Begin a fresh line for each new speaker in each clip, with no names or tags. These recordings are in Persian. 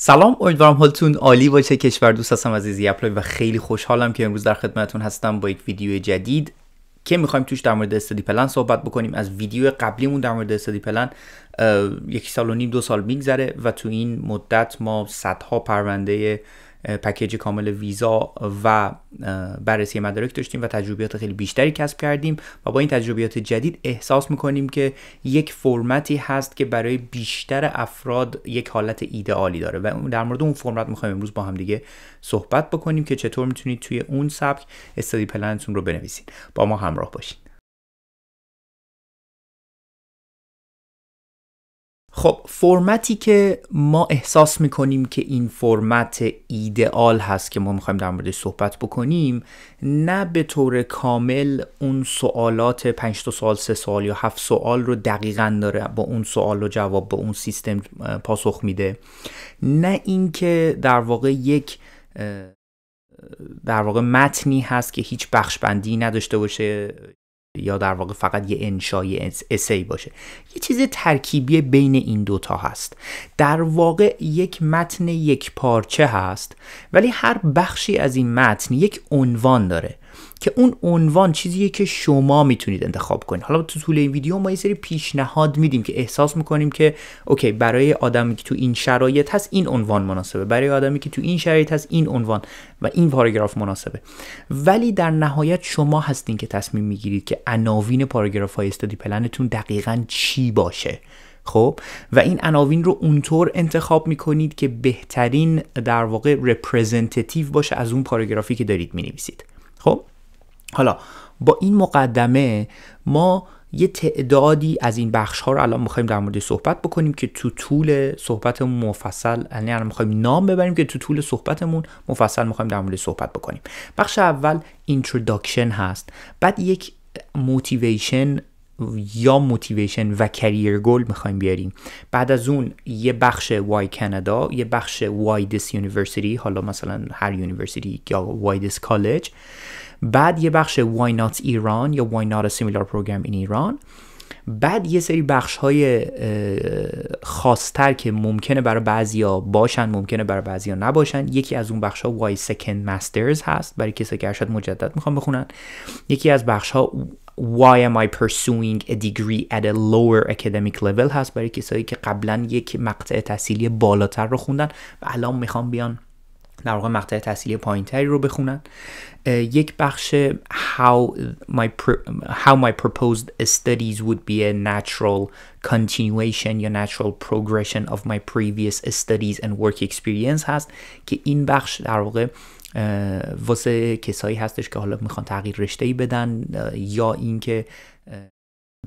سلام امیدوارم حالتون عالی باشه کشور دوست هستم عزیزی اپلای و خیلی خوشحالم که امروز در خدمتتون هستم با یک ویدیو جدید که میخوایم توش در مورد استادی پلن صحبت بکنیم از ویدیو قبلیمون در مورد استادی پلن یک سال و نیم دو سال میگذره و تو این مدت ما صدها پرونده پکیج کامل ویزا و بررسی مدارک داشتیم و تجربیات خیلی بیشتری کسب کردیم و با این تجربیات جدید احساس میکنیم که یک فرمتی هست که برای بیشتر افراد یک حالت ایدئالی داره و در مورد اون فرمت میخوایم امروز با هم دیگه صحبت بکنیم که چطور میتونید توی اون سبک استادی پلنتون رو بنویسید با ما همراه باشید خب فرمتی که ما احساس میکنیم که این فرمت ایدئال هست که ما میخوایم در موردش صحبت بکنیم نه به طور کامل اون سوالات 5 تا سوال سه سوال یا هفت سوال رو دقیقا داره با اون سوال و جواب با اون سیستم پاسخ میده نه اینکه در واقع یک در واقع متنی هست که هیچ بخش بندی نداشته باشه یا در واقع فقط یه انشای اسی باشه یه چیز ترکیبی بین این دوتا هست در واقع یک متن یک پارچه هست ولی هر بخشی از این متن یک عنوان داره که اون عنوان چیزیه که شما میتونید انتخاب کنید حالا تو طول این ویدیو ما یه سری پیشنهاد میدیم که احساس میکنیم که اوکی برای آدمی که تو این شرایط هست این عنوان مناسبه برای آدمی که تو این شرایط هست این عنوان و این پاراگراف مناسبه ولی در نهایت شما هستین که تصمیم میگیرید که عناوین پاراگراف های استادی پلنتون دقیقا چی باشه خب و این عناوین رو اونطور انتخاب میکنید که بهترین در واقع رپرزنتیتیو باشه از اون پاراگرافی که دارید مینویسید خب حالا با این مقدمه ما یه تعدادی از این بخش ها رو الان میخوایم در مورد صحبت بکنیم که تو طول صحبت مفصل یعنی الان میخوایم نام ببریم که تو طول صحبتمون مفصل میخوایم در مورد صحبت بکنیم بخش اول اینتروداکشن هست بعد یک موتیویشن یا موتیویشن و کریر گل میخوایم بیاریم بعد از اون یه بخش وای کانادا یه بخش وای دیس یونیورسیتی حالا مثلا هر یونیورسیتی یا وای دیس کالج بعد یه بخش Why Not ایران یا Why Not a Similar Program in ایران بعد یه سری بخش های خاصتر که ممکنه برای بعضیا باشن ممکنه برای بعضیا نباشن یکی از اون بخش ها Why Second Masters هست برای کسی که ارشد مجدد میخوام بخونن یکی از بخش ها Why am I pursuing a degree at a lower academic level هست برای کسایی که قبلا یک مقطع تحصیلی بالاتر رو خوندن و الان میخوام بیان در واقع مقطع تحصیلی پایینتری رو بخونن یک بخش how my, how my proposed studies would be a natural continuation یا natural progression of my previous studies and work experience هست که این بخش در واقع واسه کسایی هستش که حالا میخوان تغییر رشته ای بدن یا اینکه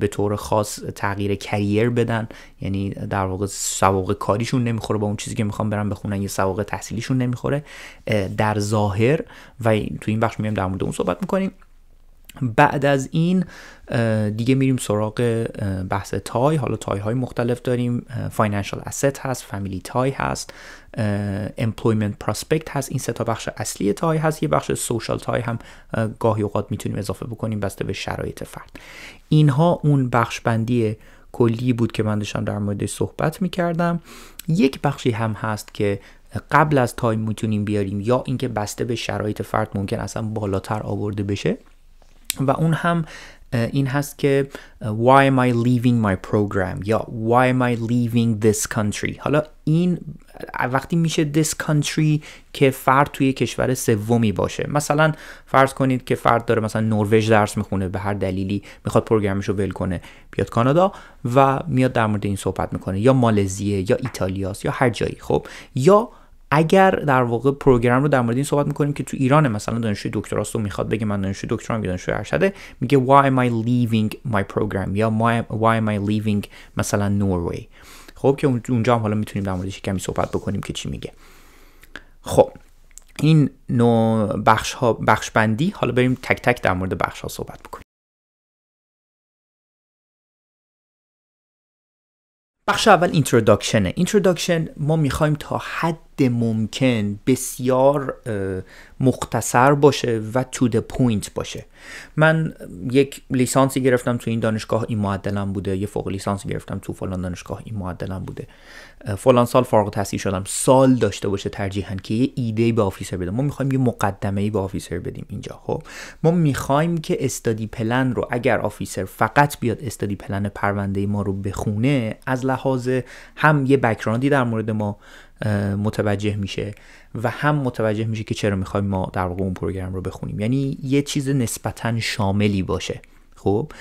به طور خاص تغییر کریر بدن یعنی در واقع سواق کاریشون نمیخوره با اون چیزی که میخوام برن بخونن یه سواق تحصیلیشون نمیخوره در ظاهر و تو این بخش میایم در مورد اون صحبت میکنیم بعد از این دیگه میریم سراغ بحث تای حالا تای های مختلف داریم فاینانشال asset هست فامیلی تای هست امپلویمنت پروسپکت هست این سه تا بخش اصلی تای هست یه بخش سوشال تای هم گاهی اوقات میتونیم اضافه بکنیم بسته به شرایط فرد اینها اون بخش بندی کلی بود که من داشتم در مورد صحبت میکردم یک بخشی هم هست که قبل از تای میتونیم بیاریم یا اینکه بسته به شرایط فرد ممکن اصلا بالاتر آورده بشه و اون هم این هست که why am I leaving my program یا why am I leaving this country حالا این وقتی میشه this country که فرد توی کشور سومی باشه مثلا فرض کنید که فرد داره مثلا نروژ درس میخونه به هر دلیلی میخواد پروگرامش رو ول کنه بیاد کانادا و میاد در مورد این صحبت میکنه یا مالزیه یا ایتالیاس یا هر جایی خب یا اگر در واقع پروگرام رو در مورد این صحبت میکنیم که تو ایران مثلا دانشجوی دکترا و میخواد بگه من دانشجوی دکترام یا دانشجوی ارشده میگه why am I leaving my program یا why, am I leaving مثلا نروژ خب که اونجا هم حالا میتونیم در موردش کمی صحبت بکنیم که چی میگه خب این نوع بخش ها بخش بندی حالا بریم تک تک در مورد بخش ها صحبت بکنیم بخش اول اینترودکشنه اینترودکشن ما میخوایم تا حد ممکن بسیار مختصر باشه و تو د پوینت باشه من یک لیسانسی گرفتم تو این دانشگاه این معدلم بوده یه فوق لیسانسی گرفتم تو فلان دانشگاه این معدلم بوده فلان سال فارغ تحصیل شدم سال داشته باشه ترجیحاً که یه ایده به آفیسر بده ما میخوایم یه مقدمه ای به آفیسر بدیم اینجا خب ما میخوایم که استادی پلن رو اگر آفیسر فقط بیاد استادی پلن پرونده ما رو بخونه از لحاظ هم یه بکراندی در مورد ما متوجه میشه و هم متوجه میشه که چرا میخوایم ما در واقع اون پروگرام رو بخونیم یعنی یه چیز نسبتا شاملی باشه خب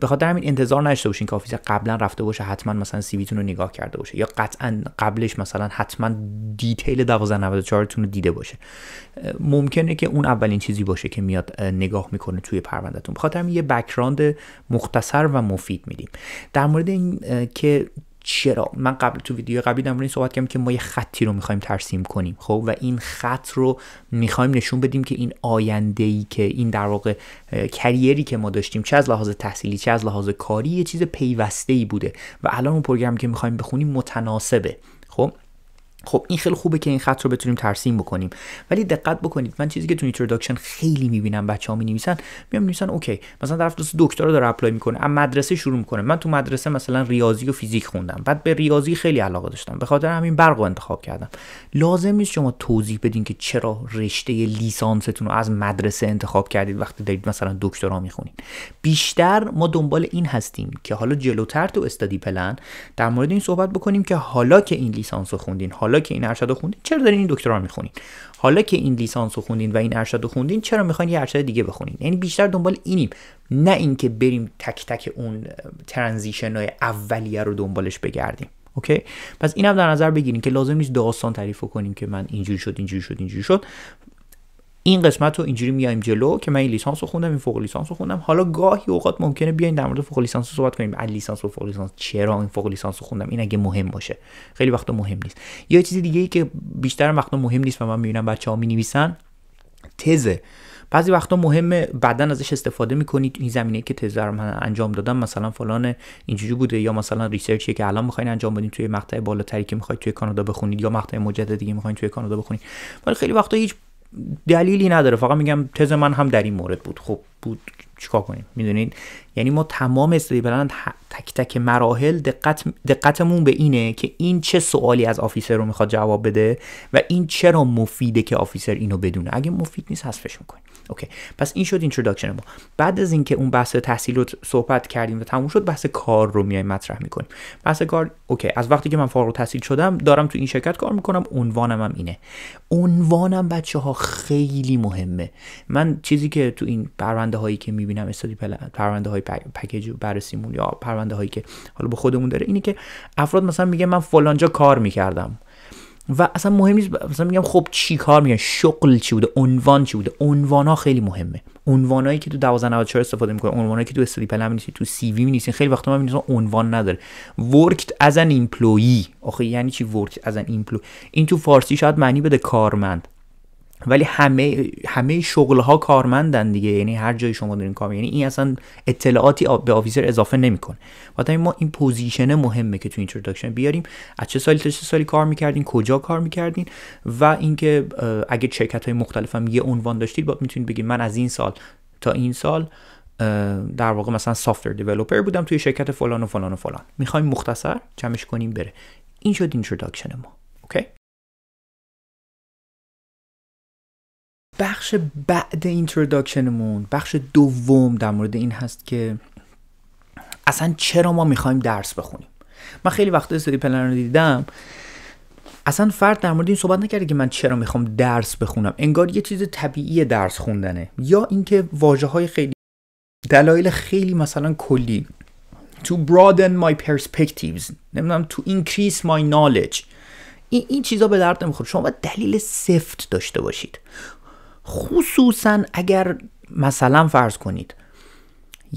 به خاطر همین انتظار نشته باشین که قبلا رفته باشه حتما مثلا سیویتون رو نگاه کرده باشه یا قطعا قبلش مثلا حتما دیتیل 1294 تون رو دیده باشه ممکنه که اون اولین چیزی باشه که میاد نگاه میکنه توی پروندهتون به خاطر یه بکراند مختصر و مفید میدیم در مورد این که چرا من قبل تو ویدیو قبلی در این صحبت کردم که ما یه خطی رو میخوایم ترسیم کنیم خب و این خط رو میخوایم نشون بدیم که این آینده ای که این در واقع کریری که ما داشتیم چه از لحاظ تحصیلی چه از لحاظ کاری یه چیز پیوسته ای بوده و الان اون پروگرام که میخوایم بخونیم متناسبه خب خب این خیلی خوبه که این خط رو بتونیم ترسیم بکنیم ولی دقت بکنید من چیزی که تو اینتروداکشن خیلی می‌بینم بچه‌ها می‌نویسن میام می‌نویسن اوکی مثلا طرف دوست دکترا داره اپلای میکنه اما مدرسه شروع میکنه من تو مدرسه مثلا ریاضی و فیزیک خوندم بعد به ریاضی خیلی علاقه داشتم به خاطر همین برق انتخاب کردم لازم نیست شما توضیح بدین که چرا رشته لیسانستون رو از مدرسه انتخاب کردید وقتی دارید مثلا دکترا میخونید بیشتر ما دنبال این هستیم که حالا جلوتر تو استادی پلن در مورد این صحبت بکنیم که حالا که این لیسانس رو خوندین حالا که این ارشد رو خوندین چرا دارین این دکترا میخونین حالا که این لیسانس رو خوندین و این ارشد رو خوندین چرا میخواین یه ارشد دیگه بخونین یعنی بیشتر دنبال اینیم نه اینکه بریم تک تک اون ترانزیشن های اولیه رو دنبالش بگردیم اوکی پس اینم در نظر بگیریم که لازم نیست داستان تعریف کنیم که من اینجوری شد اینجوری شد اینجوری شد این قسمت رو اینجوری میایم جلو که من این لیسانس رو خوندم این فوق لیسانس رو خوندم حالا گاهی اوقات ممکنه بیاین در مورد فوق لیسانس صحبت کنیم از لیسانس و فوق لیسانس چرا این فوق لیسانس رو خوندم این اگه مهم باشه خیلی وقتا مهم نیست یا چیز دیگه ای که بیشتر وقتا مهم نیست و من میبینم بچه‌ها نویسن تزه بعضی وقتا مهمه بعدا ازش استفاده میکنید این زمینه که تز رو من انجام دادم مثلا فلان اینجوری بوده یا مثلا ریسرچی که الان میخواین انجام بدین توی مقطع بالاتری که میخواید توی کانادا بخونید یا مقطع مجددی دیگه میخواین توی کانادا بخونید ولی خیلی وقتا هیچ دلیلی نداره فقط میگم تز من هم در این مورد بود خب بود چیکار کنیم میدونید یعنی ما تمام استدی بلند تک تک مراحل دقت دقتمون به اینه که این چه سوالی از آفیسر رو میخواد جواب بده و این چرا مفیده که آفیسر اینو بدونه اگه مفید نیست حذفش میکنیم اوکی پس این شد اینتروداکشن ما بعد از اینکه اون بحث تحصیل رو صحبت کردیم و تموم شد بحث کار رو میایم مطرح میکنیم بحث کار اوکی از وقتی که من فارغ تحصیل شدم دارم تو این شرکت کار میکنم عنوانم هم اینه عنوانم بچه ها خیلی مهمه من چیزی که تو این پرونده هایی که میبینم استادی پرونده های پکیج بررسیمون یا پرونده هایی که حالا به خودمون داره اینه که افراد مثلا میگه من فلانجا کار میکردم و اصلا مهم نیست مثلا میگم خب چی کار میگن شغل چی بوده عنوان چی بوده عنوان ها خیلی مهمه عنوانایی که تو 1294 استفاده میکنه عنوانایی که تو استادی پلن نیستی تو سی وی نیستی خیلی وقتا من میبینم عنوان نداره ورکت از ان ایمپلویی آخه یعنی چی ورکت از ان ایمپلوی این تو فارسی شاید معنی بده کارمند ولی همه همه شغل ها کارمندن دیگه یعنی هر جای شما دارین کار یعنی این اصلا اطلاعاتی به آفیسر اضافه نمیکنه وقتی ما این پوزیشن مهمه که تو اینتروداکشن بیاریم از چه سالی تا چه سالی کار میکردین کجا کار میکردین و اینکه اگه شرکت های مختلف هم یه عنوان داشتید باید میتونید بگید من از این سال تا این سال در واقع مثلا سافتر دیولپر بودم توی شرکت فلان و فلان و فلان میخوایم مختصر چمش کنیم بره این شد ما اوکی بخش بعد اینتروداکشنمون بخش دوم در مورد این هست که اصلا چرا ما میخوایم درس بخونیم من خیلی وقت سری پلن رو دیدم اصلا فرد در مورد این صحبت نکرده که من چرا میخوام درس بخونم انگار یه چیز طبیعی درس خوندنه یا اینکه واژه های خیلی دلایل خیلی مثلا کلی to broaden my perspectives نمیدونم to increase my knowledge این, این چیزا به درد نمیخوره شما باید دلیل سفت داشته باشید خصوصا اگر مثلا فرض کنید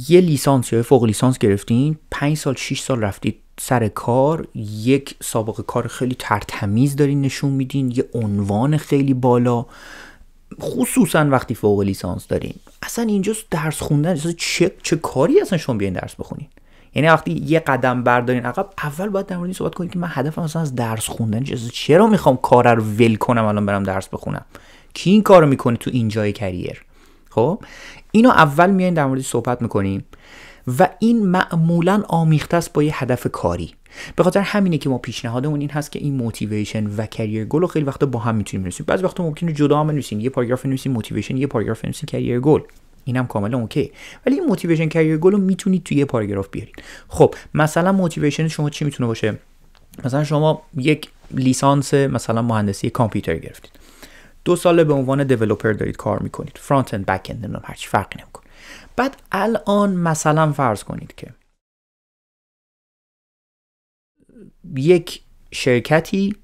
یه لیسانس یا فوق لیسانس گرفتین 5 سال شیش سال رفتید سر کار یک سابقه کار خیلی ترتمیز دارین نشون میدین یه عنوان خیلی بالا خصوصا وقتی فوق لیسانس دارین اصلا اینجا درس خوندن چه, چه کاری اصلا شما بیاین درس بخونین یعنی وقتی یه قدم بردارین عقب اول باید در مورد این صحبت کنید که من هدفم اصلا از درس خوندن چرا میخوام کار رو ول کنم الان برم درس بخونم کی این کارو میکنه تو جای کریر خب اینو اول میایم در موردش صحبت میکنیم و این معمولا آمیخته است با یه هدف کاری به خاطر همینه که ما پیشنهادمون این هست که این موتیویشن و کریر گل رو خیلی وقتا با هم میتونیم بنویسیم بعضی وقتا ممکنه جدا هم یه پاراگراف بنویسیم موتیویشن یه پاراگراف بنویسیم کریر گل این هم کاملا اوکی ولی این موتیویشن کریر گل رو میتونید توی یه پاراگراف بیارید خب مثلا موتیویشن شما چی میتونه باشه مثلا شما یک لیسانس مثلا مهندسی کامپیوتر گرفتید دو ساله به عنوان دیولپر دارید کار میکنید فرانت اند بک اند نمیدونم هرچی فرقی نمیکنه بعد الان مثلا فرض کنید که یک شرکتی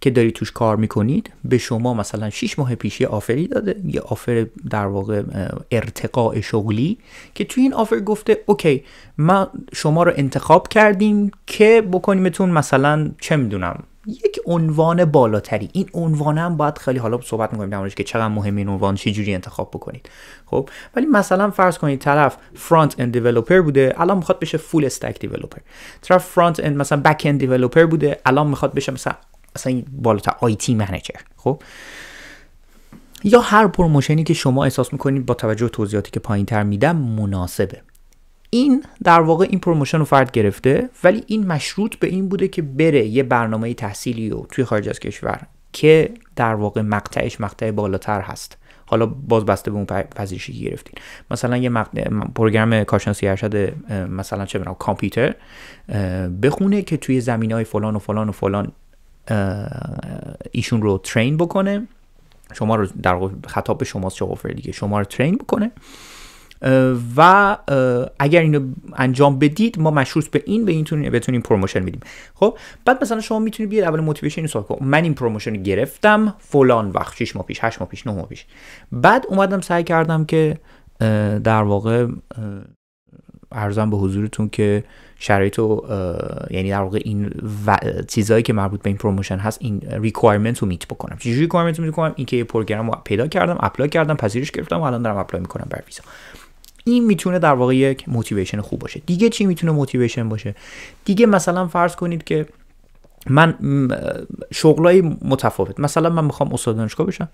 که دارید توش کار میکنید به شما مثلا 6 ماه پیش یه آفری داده یه آفر در واقع ارتقاء شغلی که توی این آفر گفته اوکی ما شما رو انتخاب کردیم که بکنیمتون مثلا چه میدونم یک عنوان بالاتری این عنوان هم باید خیلی حالا صحبت میکنیم در که چقدر مهم این عنوان چه جوری انتخاب بکنید خب ولی مثلا فرض کنید طرف فرانت اند دیولپر بوده الان میخواد بشه فول استک دیولپر طرف فرانت اند مثلا بک اند دیولپر بوده الان میخواد بشه مثلا مثلا بالاتر آی تی منیجر خب یا هر پروموشنی که شما احساس میکنید با توجه توضیحاتی که پایین تر میدم مناسبه این در واقع این پروموشن رو فرد گرفته ولی این مشروط به این بوده که بره یه برنامه تحصیلی رو توی خارج از کشور که در واقع مقطعش مقطع بالاتر هست حالا باز بسته به اون پذیرشی گرفتین مثلا یه مقطع پروگرام کارشناسی ارشد مثلا چه بنام کامپیوتر بخونه که توی زمین های فلان و فلان و فلان ایشون رو ترین بکنه شما رو در خطاب به شماست چه دیگه شما رو ترین بکنه و اگر اینو انجام بدید ما مشروط به این به این بتونیم پروموشن میدیم خب بعد مثلا شما میتونید بیاید اول موتیویشن سوال کنید من این پروموشن گرفتم فلان وقت 6 ماه پیش 8 ماه پیش 9 ماه پیش بعد اومدم سعی کردم که در واقع ارزم به حضورتون که شرایط و یعنی در واقع این و... چیزهایی که مربوط به این پروموشن هست این ریکوایرمنت رو میت بکنم چیزی ریکوایرمنت رو میت اینکه یه رو پیدا کردم اپلای کردم پذیرش گرفتم و الان دارم اپلای میکنم بر ویزا این میتونه در واقع یک موتیویشن خوب باشه دیگه چی میتونه موتیویشن باشه دیگه مثلا فرض کنید که من شغلای متفاوت مثلا من میخوام استاد دانشگاه بشم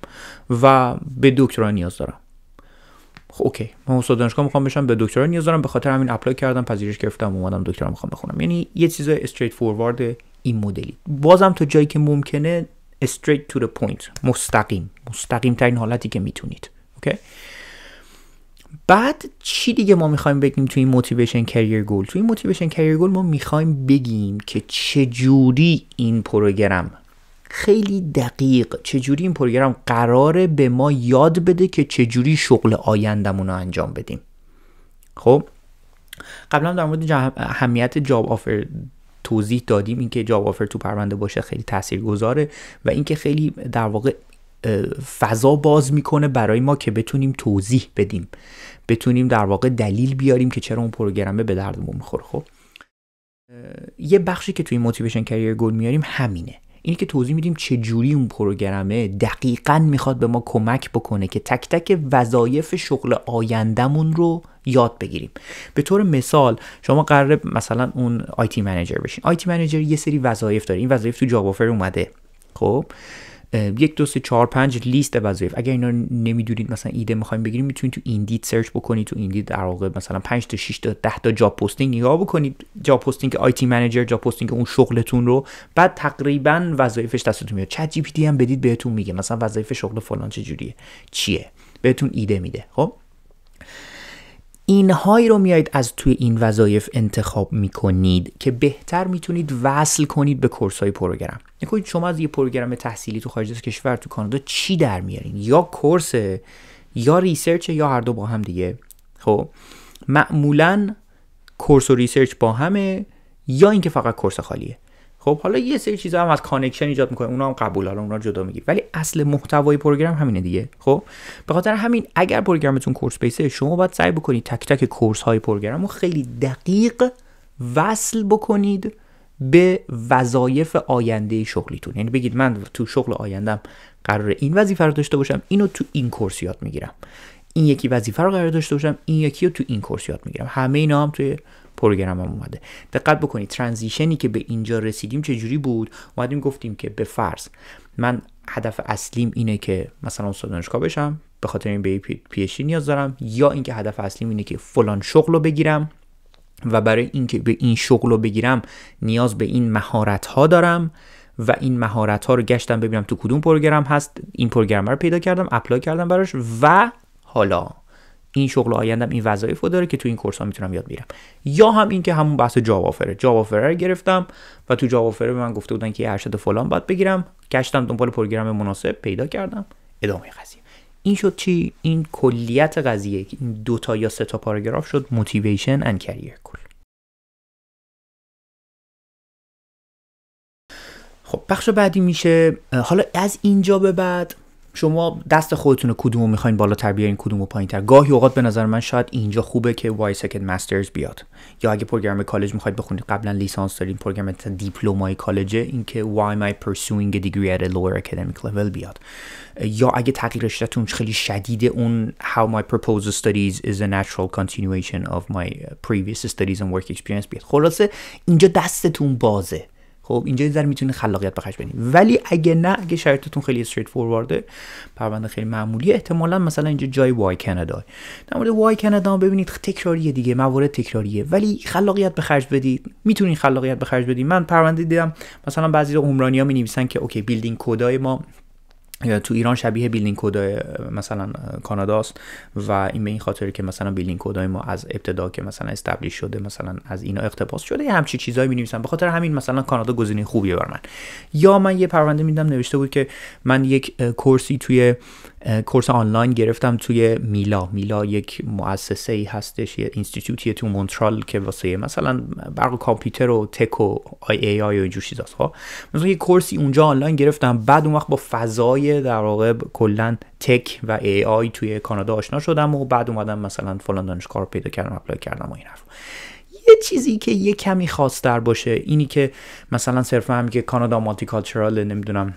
و به دکترا نیاز دارم خب اوکی من استاد دانشگاه میخوام بشم به دکترا نیاز دارم به خاطر همین اپلای کردم پذیرش گرفتم اومدم دکترا میخوام بخونم یعنی یه چیز استریت فوروارد این مدلی بازم تو جایی که ممکنه استریت تو دی مستقیم مستقیم ترین حالتی که میتونید اوکی بعد چی دیگه ما میخوایم بگیم توی این موتیویشن کریر گول توی این موتیویشن کریر گول ما میخوایم بگیم که چجوری این پروگرام خیلی دقیق چجوری این پروگرام قراره به ما یاد بده که چجوری شغل آیندمون رو انجام بدیم خب قبلا در مورد اهمیت جاب آفر توضیح دادیم اینکه جاب آفر تو پرونده باشه خیلی تاثیرگذاره و اینکه خیلی در واقع فضا باز میکنه برای ما که بتونیم توضیح بدیم بتونیم در واقع دلیل بیاریم که چرا اون پروگرمه به دردمون میخوره خب یه بخشی که توی موتیویشن کریر گل میاریم همینه اینه که توضیح میدیم چه جوری اون پروگرمه دقیقا میخواد به ما کمک بکنه که تک تک وظایف شغل آیندهمون رو یاد بگیریم به طور مثال شما قراره مثلا اون آیتی منیجر بشین آیتی منیجر یه سری وظایف داره این وظایف تو جاب اومده خب یک دو سه چهار پنج لیست وظایف اگر اینا نمیدونید مثلا ایده میخوایم بگیریم میتونید تو ایندید سرچ بکنید تو ایندید در واقع مثلا 5 تا 6 تا 10 تا جاب پستینگ نگاه بکنید جاب پستینگ آی تی منیجر جاب پستینگ اون شغلتون رو بعد تقریبا وظایفش دستتون میاد چت جی پی هم بدید بهتون میگه مثلا وظایف شغل فلان چه جوریه چیه بهتون ایده میده خب اینهایی رو میایید از توی این وظایف انتخاب میکنید که بهتر میتونید وصل کنید به کورس های پروگرم نکنید یعنی شما از یه پروگرم تحصیلی تو خارج از کشور تو کانادا چی در میارین یا کورس یا ریسرچ یا هر دو با هم دیگه خب معمولا کورس و ریسرچ با همه یا اینکه فقط کورس خالیه خب حالا یه سری چیزا هم از کانکشن ایجاد میکنه اونا هم قبول حالا اونا جدا میگیر ولی اصل محتوای پروگرام همینه دیگه خب به خاطر همین اگر پروگرامتون کورس بیسه شما باید سعی بکنید تک تک کورس های پروگرام رو خیلی دقیق وصل بکنید به وظایف آینده شغلیتون یعنی بگید من تو شغل آیندم قرار این وظیفه رو داشته باشم اینو تو این کورس یاد میگیرم این یکی وظیفه رو قرار داشته باشم این یکی رو تو این کورس یاد میگیرم همه اینا هم توی هم اومده دقت بکنید ترانزیشنی که به اینجا رسیدیم چه جوری بود اومدیم گفتیم که به فرض من هدف اصلیم اینه که مثلا استاد دانشگاه بشم به خاطر این به پی نیاز دارم یا اینکه هدف اصلیم اینه که فلان شغل رو بگیرم و برای اینکه به این شغل رو بگیرم نیاز به این مهارت ها دارم و این مهارت ها رو گشتم ببینم تو کدوم پروگرام هست این پروگرام رو پیدا کردم اپلای کردم براش و حالا این شغل آیندم این وظایف رو داره که تو این کورس ها میتونم یاد بگیرم یا هم این که همون بحث جاوا فره رو گرفتم و تو جاوا به من گفته بودن که ارشد فلان باید بگیرم گشتم دنبال پروگرام مناسب پیدا کردم ادامه قضیه این شد چی این کلیت قضیه این دو تا یا سه تا پاراگراف شد موتیویشن اند کریر کل خب بخش بعدی میشه حالا از اینجا به بعد شما دست خودتون رو کدومو میخواین بالاتر بیارین کدومو تر گاهی اوقات به نظر من شاید اینجا خوبه که وای سکند مسترز بیاد یا اگه پروگرام کالج میخواید بخونید قبلا لیسانس دارین پروگرام دیپلومای کالج این که why am I pursuing a degree at a lower academic level بیاد یا اگه تغییر رشتهتون خیلی شدید اون how my proposed studies is a natural continuation of my previous studies and work experience بیاد خلاصه اینجا دستتون بازه خب اینجا یه ذره خلاقیت بخرج بدین ولی اگه نه اگه شرطتون خیلی استریت فوروارده پرونده خیلی معمولی احتمالا مثلا اینجا جای وای کانادا در مورد وای کانادا ببینید تکراریه دیگه موارد تکراریه ولی خلاقیت به خرج بدید میتونید خلاقیت به خرج بدید من پرونده دیدم مثلا بعضی عمرانی ها می نویسن که اوکی بیلدینگ کدای ما تو ایران شبیه بیلدینگ کدای مثلا کاناداست و این به این خاطر که مثلا بیلدینگ کدای ما از ابتدا که مثلا استبلیش شده مثلا از اینا اقتباس شده یه همچی چیزایی می‌نویسن به خاطر همین مثلا کانادا گزینه خوبیه بر من یا من یه پرونده میدم نوشته بود که من یک کورسی توی کورس آنلاین گرفتم توی میلا میلا یک مؤسسه ای هستش یه تو مونترال که واسه مثلا برق کامپیوتر و تک و آی ای آی و اینجور هست خب. مثلا یه کورسی اونجا آنلاین گرفتم بعد اون وقت با فضای در واقع کلا تک و ای آی توی کانادا آشنا شدم و بعد اومدم مثلا فلان دانشگاه رو پیدا کردم اپلای کردم و این حرف یه چیزی که یه کمی در باشه اینی که مثلا صرف هم که کانادا مالتی نمیدونم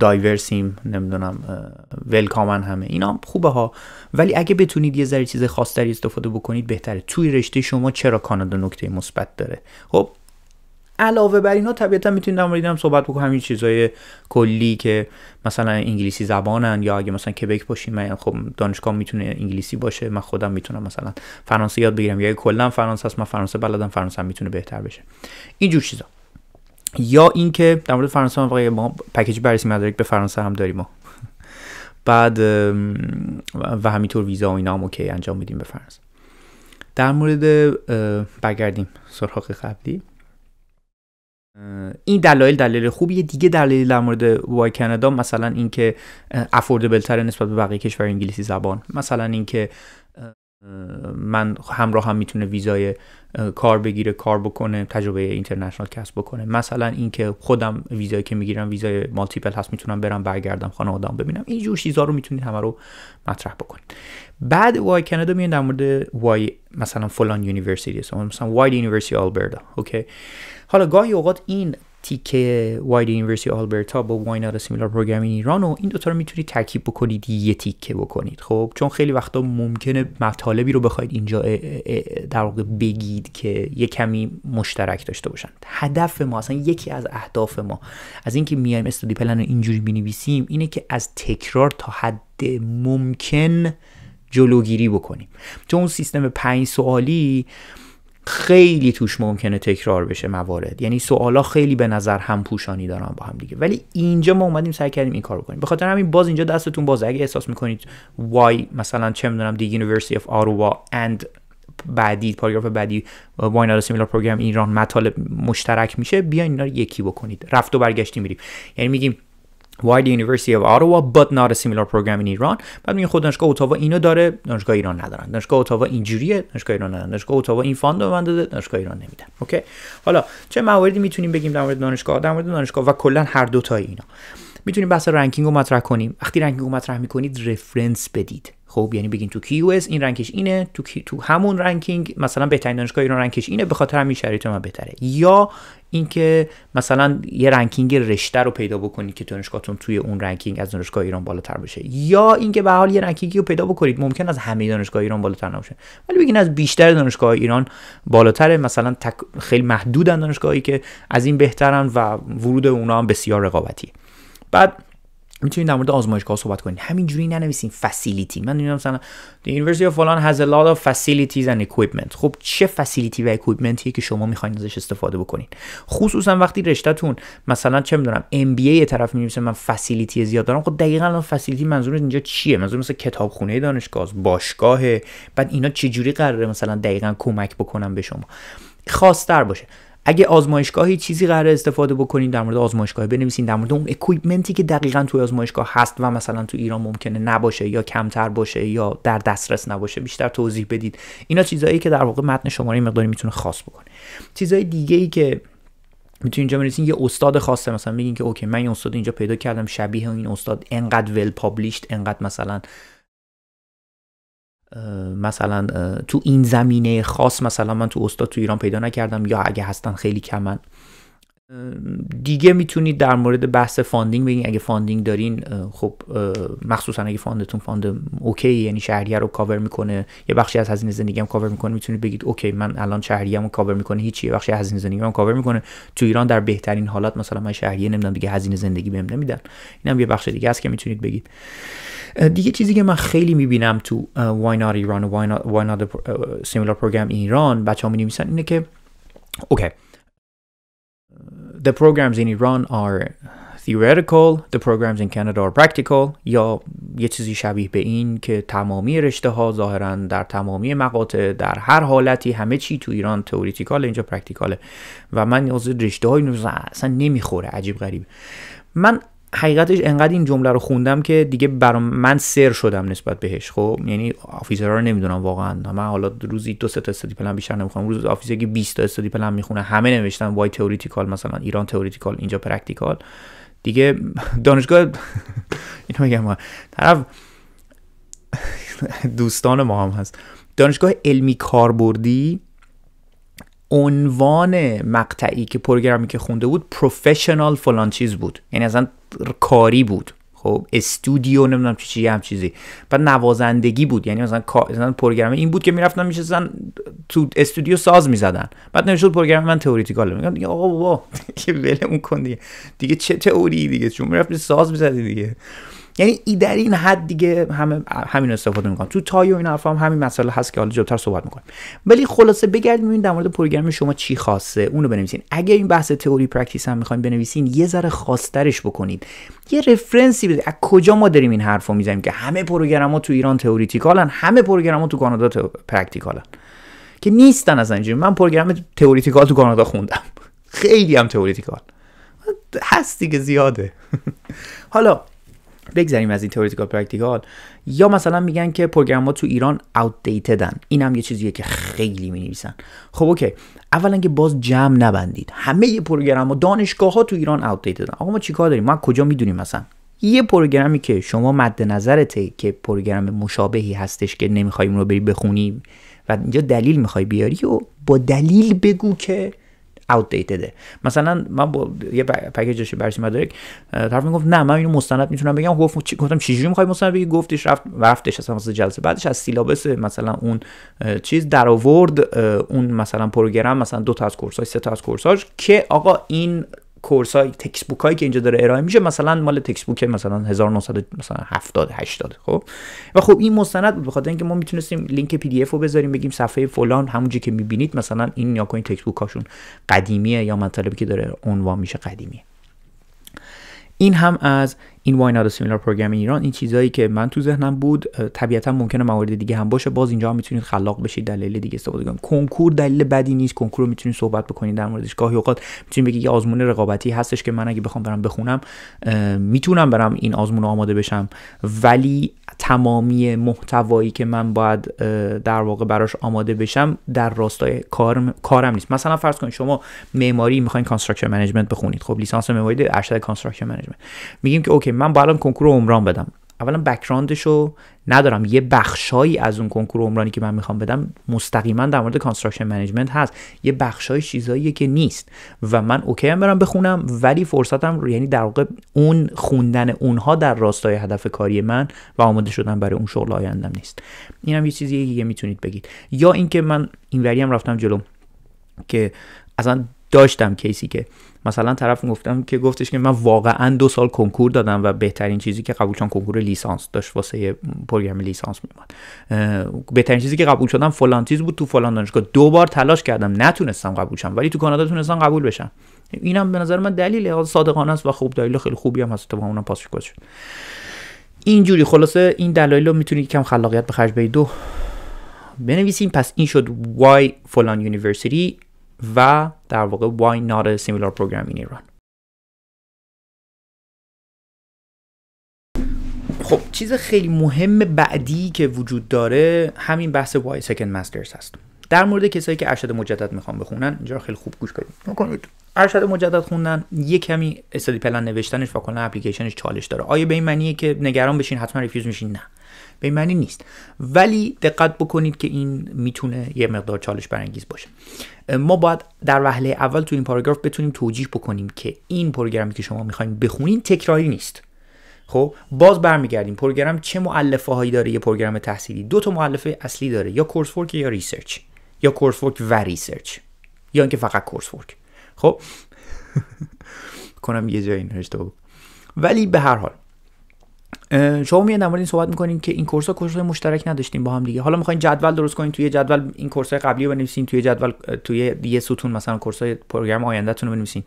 دایورسیم نمیدونم ولکامن همه اینا خوبه ها ولی اگه بتونید یه ذره چیز خاصتری استفاده بکنید بهتره توی رشته شما چرا کانادا نکته مثبت داره خب علاوه بر اینا طبیعتا میتونید در هم صحبت بکنم همین چیزای کلی که مثلا انگلیسی زبانن یا اگه مثلا کبک باشیم من خب دانشگاه میتونه انگلیسی باشه من خودم میتونم مثلا فرانسه یاد بگیرم یا کلا فرانسه هست من فرانسه بلدم فرانسه میتونه بهتر بشه اینجور چیزا یا اینکه در مورد فرانسه هم ما پکیج بررسی مدارک به فرانسه هم داریم ما بعد و همینطور ویزا و اینا هم اوکی انجام میدیم به فرانسه در مورد برگردیم سراغ قبلی این دلایل دلایل خوبیه دیگه دلایل در مورد وای کانادا مثلا اینکه افوردبل تر نسبت به بقیه کشور انگلیسی زبان مثلا اینکه من همراه هم میتونه ویزای کار بگیره کار بکنه تجربه اینترنشنال کسب بکنه مثلا اینکه خودم ویزایی که میگیرم ویزای مالتیپل هست میتونم برم برگردم آدم ببینم این جور چیزا رو میتونید همه رو مطرح بکنید بعد وای کانادا میان در مورد وای مثلا فلان یونیورسیتی مثلا وای یونیورسیتی آلبرتا اوکی حالا گاهی اوقات این تیکه واید یونیورسیتی آلبرتا با واینار سیمیلار این ایران و این دوتا رو میتونید ترکیب بکنید یه تیکه بکنید خب چون خیلی وقتا ممکنه مطالبی رو بخواید اینجا در واقع بگید که یه کمی مشترک داشته باشن هدف ما اصلا یکی از اهداف ما از اینکه میایم استادی پلن رو اینجوری بنویسیم اینه که از تکرار تا حد ممکن جلوگیری بکنیم چون سیستم پنج سوالی خیلی توش ممکنه تکرار بشه موارد یعنی سوالا خیلی به نظر هم پوشانی دارن با هم دیگه ولی اینجا ما اومدیم سعی کردیم این کارو کنیم به خاطر همین باز اینجا دستتون باز اگه احساس میکنید وای مثلا چه میدونم دی University of آرووا اند بعدی پاراگراف بعدی وای a سیمیلار پروگرام ایران مطالب مشترک میشه بیاین اینا یکی بکنید رفت و برگشتی میریم یعنی میگیم واید یونیورسیتی اف اتاوا بات نات سیمیلر پروگرام این ایران بعد میگه خود خب دانشگاه اتاوا اینو داره دانشگاه ایران ندارن دانشگاه اتاوا اینجوریه دانشگاه ایران ندارن دانشگاه اتاوا این فاند من داده دانشگاه ایران نمیدن اوکی حالا چه مواردی میتونیم بگیم در مورد دانشگاه در مورد دانشگاه و کلا هر دو تا اینا میتونیم بحث رنکینگ رو مطرح کنیم وقتی رنکینگ رو مطرح میکنید رفرنس بدید خب یعنی بگین تو کیو این رنکش اینه تو, تو همون رنکینگ مثلا بهترین دانشگاه ایران رنکش اینه به خاطر همین شرایط من بهتره یا اینکه مثلا یه رنکینگ رشته رو پیدا بکنید که دانشگاهتون توی اون رنکینگ از دانشگاه ایران بالاتر باشه یا اینکه به حال یه رنکینگی رو پیدا بکنید ممکن از همه دانشگاه ایران بالاتر نباشه ولی بگین از بیشتر دانشگاه ایران بالاتره مثلا خیلی محدودن دانشگاهایی که از این بهترن و ورود اونا هم بسیار رقابتیه بعد میتونید در مورد آزمایشگاه صحبت کنید همینجوری ننویسین فسیلیتی من میدونم مثلا the university of فلان has a lot of facilities and equipment خب چه فسیلیتی و اکویپمنتی که شما میخواین ازش استفاده بکنین خصوصا وقتی رشتهتون مثلا چه میدونم ام بی ای طرف من فسیلیتی زیاد دارم خب دقیقا اون فسیلیتی منظور اینجا چیه منظور مثلا کتابخونه دانشگاه باشگاه بعد اینا چه جوری قراره مثلا دقیقاً کمک بکنم به شما خاص‌تر باشه اگه آزمایشگاهی چیزی قرار استفاده بکنین در مورد آزمایشگاه بنویسین در مورد اون اکویپمنتی که دقیقا توی آزمایشگاه هست و مثلا تو ایران ممکنه نباشه یا کمتر باشه یا در دسترس نباشه بیشتر توضیح بدید اینا چیزهایی که در واقع متن شماره مقداری میتونه خاص بکنه چیزهای دیگه ای که میتونی اینجا بنویسین یه استاد خاصه مثلا میگین که اوکی من یه استاد اینجا پیدا کردم شبیه این استاد انقدر ول پابلیشت انقدر مثلا مثلا تو این زمینه خاص مثلا من تو استاد تو ایران پیدا نکردم یا اگه هستن خیلی کمن دیگه میتونید در مورد بحث فاندینگ بگین اگه فاندینگ دارین خب مخصوصا اگه فاندتون فاند اوکی یعنی شهریه رو کاور میکنه یه بخشی از هزینه زندگی هم کاور میکنه میتونید بگید اوکی من الان شهریه‌مو کاور میکنه هیچی یه بخشی از هزینه زندگیم کاور میکنه تو ایران در بهترین حالات مثلا من شهریه نمیدونم دیگه هزینه زندگی بهم نمیدن اینم یه بخش دیگه است که میتونید بگید دیگه چیزی که من خیلی میبینم تو واینار ایران و واینار سیمیلر پروگرام ایران می می‌نویسن اینه که اوکی the programs in ایران are theoretical the programs in Canada are practical یا یه چیزی شبیه به این که تمامی رشته ها ظاهرا در تمامی مقاطع در هر حالتی همه چی تو ایران تئوریتیکال اینجا پرکتیکاله و من از رشته های اصلا نمیخوره عجیب غریب من حقیقتش انقدر این جمله رو خوندم که دیگه برام من سر شدم نسبت بهش خب یعنی آفیسرها رو نمیدونم واقعا من حالا روزی دو سه تا استادی پلن بیشتر نمیخونم روز آفیسر که 20 تا استادی پلن میخونه همه نوشتن وای تئوریتیکال مثلا ایران تئوریتیکال اینجا پرکتیکال دیگه دانشگاه اینو میگم طرف دوستان ما هم هست دانشگاه علمی کاربردی عنوان مقطعی که پروگرامی که خونده بود پروفشنال فلان چیز بود یعنی اصلا کاری بود خب استودیو نمیدونم چی چی هم چیزی بعد نوازندگی بود یعنی مثلا مثلا این بود که میرفتن میشستن تو استودیو ساز میزدن بعد نمیشد پروگرام من تئوریتیکال میگن دیگه آقا بابا دیگه ولمون کن دیگه دیگه چه تئوری دیگه چون میرفتی ساز میزدی دیگه یعنی ای در این حد دیگه همه همین استفاده میکنم تو تای و این حرفا هم همین مسئله هست که حالا جلوتر صحبت میکنیم ولی خلاصه بگردیم ببینید در مورد پروگرام شما چی خاصه اونو بنویسین اگه این بحث تئوری پرکتیس هم میخواین بنویسین یه ذره خاصترش بکنید یه رفرنسی بده از کجا ما داریم این حرفو میزنیم که همه پروگرام ها تو ایران تئوریتیکالن همه پروگرام تو کانادا پرکتیکالن که نیستن از اینجوری من پروگرام تئوریتیکال تو کانادا خوندم خیلی هم تئوریتیکال هستی که زیاده حالا بگذریم از این تئوریکال پرکتیکال یا مثلا میگن که پروگرام ها تو ایران آوتدیتدن این هم یه چیزیه که خیلی می نویسن خب اوکی اولا که باز جمع نبندید همه پروگرام ها دانشگاه ها تو ایران آوتدیتدن آقا ما چیکار داریم ما کجا میدونیم مثلا یه پروگرامی که شما مد نظرته که پروگرام مشابهی هستش که نمیخوایم رو بری بخونی و اینجا دلیل میخوای بیاری و با دلیل بگو که outdatedه مثلا من با یه پکیج بررسی مدارک طرف میگفت نه من اینو مستند میتونم بگم گفت چی گفتم چجوری میخوای مستند بگی گفتش رفت رفتش اصلا واسه جلسه بعدش از سیلابس مثلا اون چیز در آورد اون مثلا پروگرام مثلا دو تا از کورساش سه تا از کورساش که آقا این کورس های تکست بوک هایی که اینجا داره ارائه میشه مثلا مال تکست بوک مثلا 1900 مثلا 80 خب و خب این مستند بود بخاطر اینکه ما میتونستیم لینک پی دی اف رو بذاریم بگیم صفحه فلان همونجی که میبینید مثلا این یا این تکست بوک هاشون قدیمیه یا مطالبی که داره عنوان میشه قدیمیه این هم از این وای نات سیمیلار پروگرام ایران این چیزایی که من تو ذهنم بود طبیعتا ممکنه موارد دیگه هم باشه باز اینجا هم میتونید خلاق بشید دلیل دیگه استفاده کنید کنکور دلیل بدی نیست کنکور رو میتونید صحبت بکنید در موردش گاهی اوقات میتونید بگید یه آزمون رقابتی هستش که من اگه بخوام برم بخونم میتونم برم این آزمون رو آماده بشم ولی تمامی محتوایی که من باید در واقع براش آماده بشم در راستای کارم کارم نیست مثلا فرض کنید شما معماری میخواین کانستراکشن منیجمنت بخونید خب لیسانس معماری ارشد کانستراکشن منیجمنت میگیم که اوکی من باید کنکور عمران بدم اولا رو ندارم یه بخشایی از اون کنکور عمرانی که من میخوام بدم مستقیما در مورد کانستراکشن منیجمنت هست یه بخشای چیزاییه که نیست و من اوکی هم برم بخونم ولی فرصتم یعنی در واقع اون خوندن اونها در راستای هدف کاری من و آماده شدن برای اون شغل آیندم نیست اینم یه چیزیه که میتونید بگید یا اینکه من اینوری هم رفتم جلو که اصلا داشتم کیسی که مثلا طرف گفتم که گفتش که من واقعا دو سال کنکور دادم و بهترین چیزی که قبول شدم کنکور لیسانس داشت واسه پروگرام لیسانس میومد بهترین چیزی که قبول شدم فلان چیز بود تو فلان دانشگاه دو بار تلاش کردم نتونستم قبول شم ولی تو کانادا تونستم قبول بشم اینم به نظر من دلیل صادقانه است و خوب دلیل خیلی خوبی هم هست تو اونم پاس شد اینجوری خلاصه این دلایل رو میتونید کم خلاقیت به خرج بدید دو بنویسیم پس این شد why فلان یونیورسیتی و در واقع why not a similar program in Iran خب چیز خیلی مهم بعدی که وجود داره همین بحث why second masters هست در مورد کسایی که ارشد مجدد میخوان بخونن اینجا خیلی خوب گوش کنید ارشد مجدد خوندن یه کمی استادی پلن نوشتنش و کلا اپلیکیشنش چالش داره آیا به این معنیه که نگران بشین حتما ریفیوز میشین نه به معنی نیست ولی دقت بکنید که این میتونه یه مقدار چالش برانگیز باشه ما باید در وهله اول تو این پاراگراف بتونیم توجیح بکنیم که این پروگرامی که شما میخواین بخونین تکراری نیست خب باز برمیگردیم پروگرام چه معلفه هایی داره یه پروگرام تحصیلی دو تا مؤلفه اصلی داره یا کورس فورک یا ریسرچ یا کورس ورک و ریسرچ یا اینکه فقط کورس ورک خب کنم یه جایی این ولی به هر حال شما میاد در مورد این صحبت میکنین که این کورس ها کورس های مشترک نداشتیم با هم دیگه حالا میخواین جدول درست کنین توی جدول این کورس های قبلی رو بنویسین توی جدول توی یه ستون مثلا کورس های پروگرام آیندهتون رو بنویسین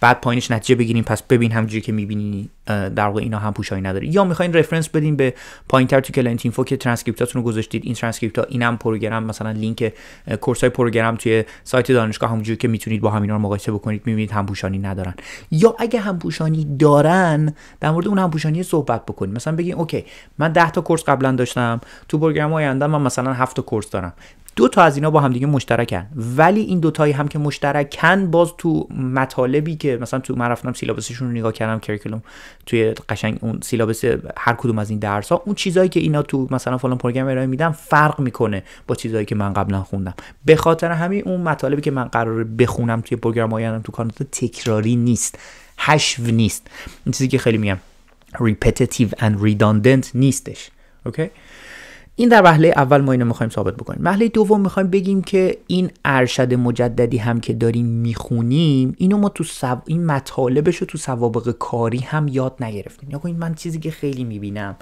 بعد پایینش نتیجه بگیریم پس ببین همونجوری که میبینی در واقع اینا هم پوشایی نداره یا میخواین رفرنس بدین به تر تو کلنت اینفو که ترانسکریپتاتون رو گذاشتید این ترانسکریپت ها اینم پروگرام مثلا لینک کورس های پروگرام توی سایت دانشگاه همونجوری که میتونید با همینا رو مقایسه بکنید میبینید پوشانی ندارن یا اگه هم پوشانی دارن در مورد اون پوشانی صحبت بکنید مثلا بگین اوکی من 10 تا کورس قبلا داشتم تو پروگرام آینده من مثلا 7 تا کورس دارم دو تا از اینا با همدیگه مشترکن ولی این دوتایی هم که مشترکن باز تو مطالبی که مثلا تو من رفتم سیلابسشون رو نگاه کردم کریکولوم توی قشنگ اون سیلابس هر کدوم از این درس ها اون چیزایی که اینا تو مثلا فلان پروگرام ارائه میدم فرق میکنه با چیزایی که من قبلا خوندم به خاطر همین اون مطالبی که من قرار بخونم توی پروگرام آیندم تو کانادا تکراری نیست حشو نیست این چیزی که خیلی میگم repetitive and redundant نیستش اوکی okay? این در وهله اول ما اینو میخوایم ثابت بکنیم وهله دوم میخوایم بگیم که این ارشد مجددی هم که داریم میخونیم اینو ما تو سو... این مطالبش رو تو سوابق کاری هم یاد نگرفتیم یا خب این من چیزی که خیلی میبینم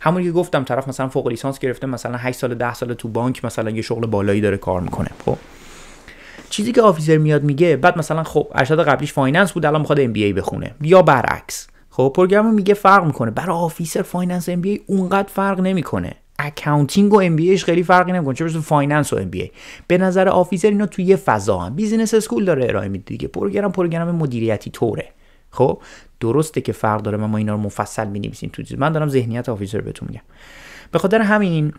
همون که گفتم طرف مثلا فوق لیسانس گرفته مثلا 8 سال 10 سال تو بانک مثلا یه شغل بالایی داره کار میکنه خب چیزی که آفیسر میاد میگه بعد مثلا خب ارشد قبلیش فایننس بود الان میخواد ام بی ای بخونه یا برعکس خب پروگرام میگه فرق میکنه برای آفیسر فایننس ام بی ای اونقدر فرق نمیکنه اکاونتینگ و ام خیلی فرقی نمیکنه چه برسه فایننس و ام به نظر آفیسر اینا توی یه فضا هم بیزینس اسکول داره ارائه میده دیگه پروگرام پروگرام مدیریتی طوره خب درسته که فرق داره ما اینا رو مفصل می‌نویسیم تو من دارم ذهنیت آفیسر بهتون میگم به خاطر همین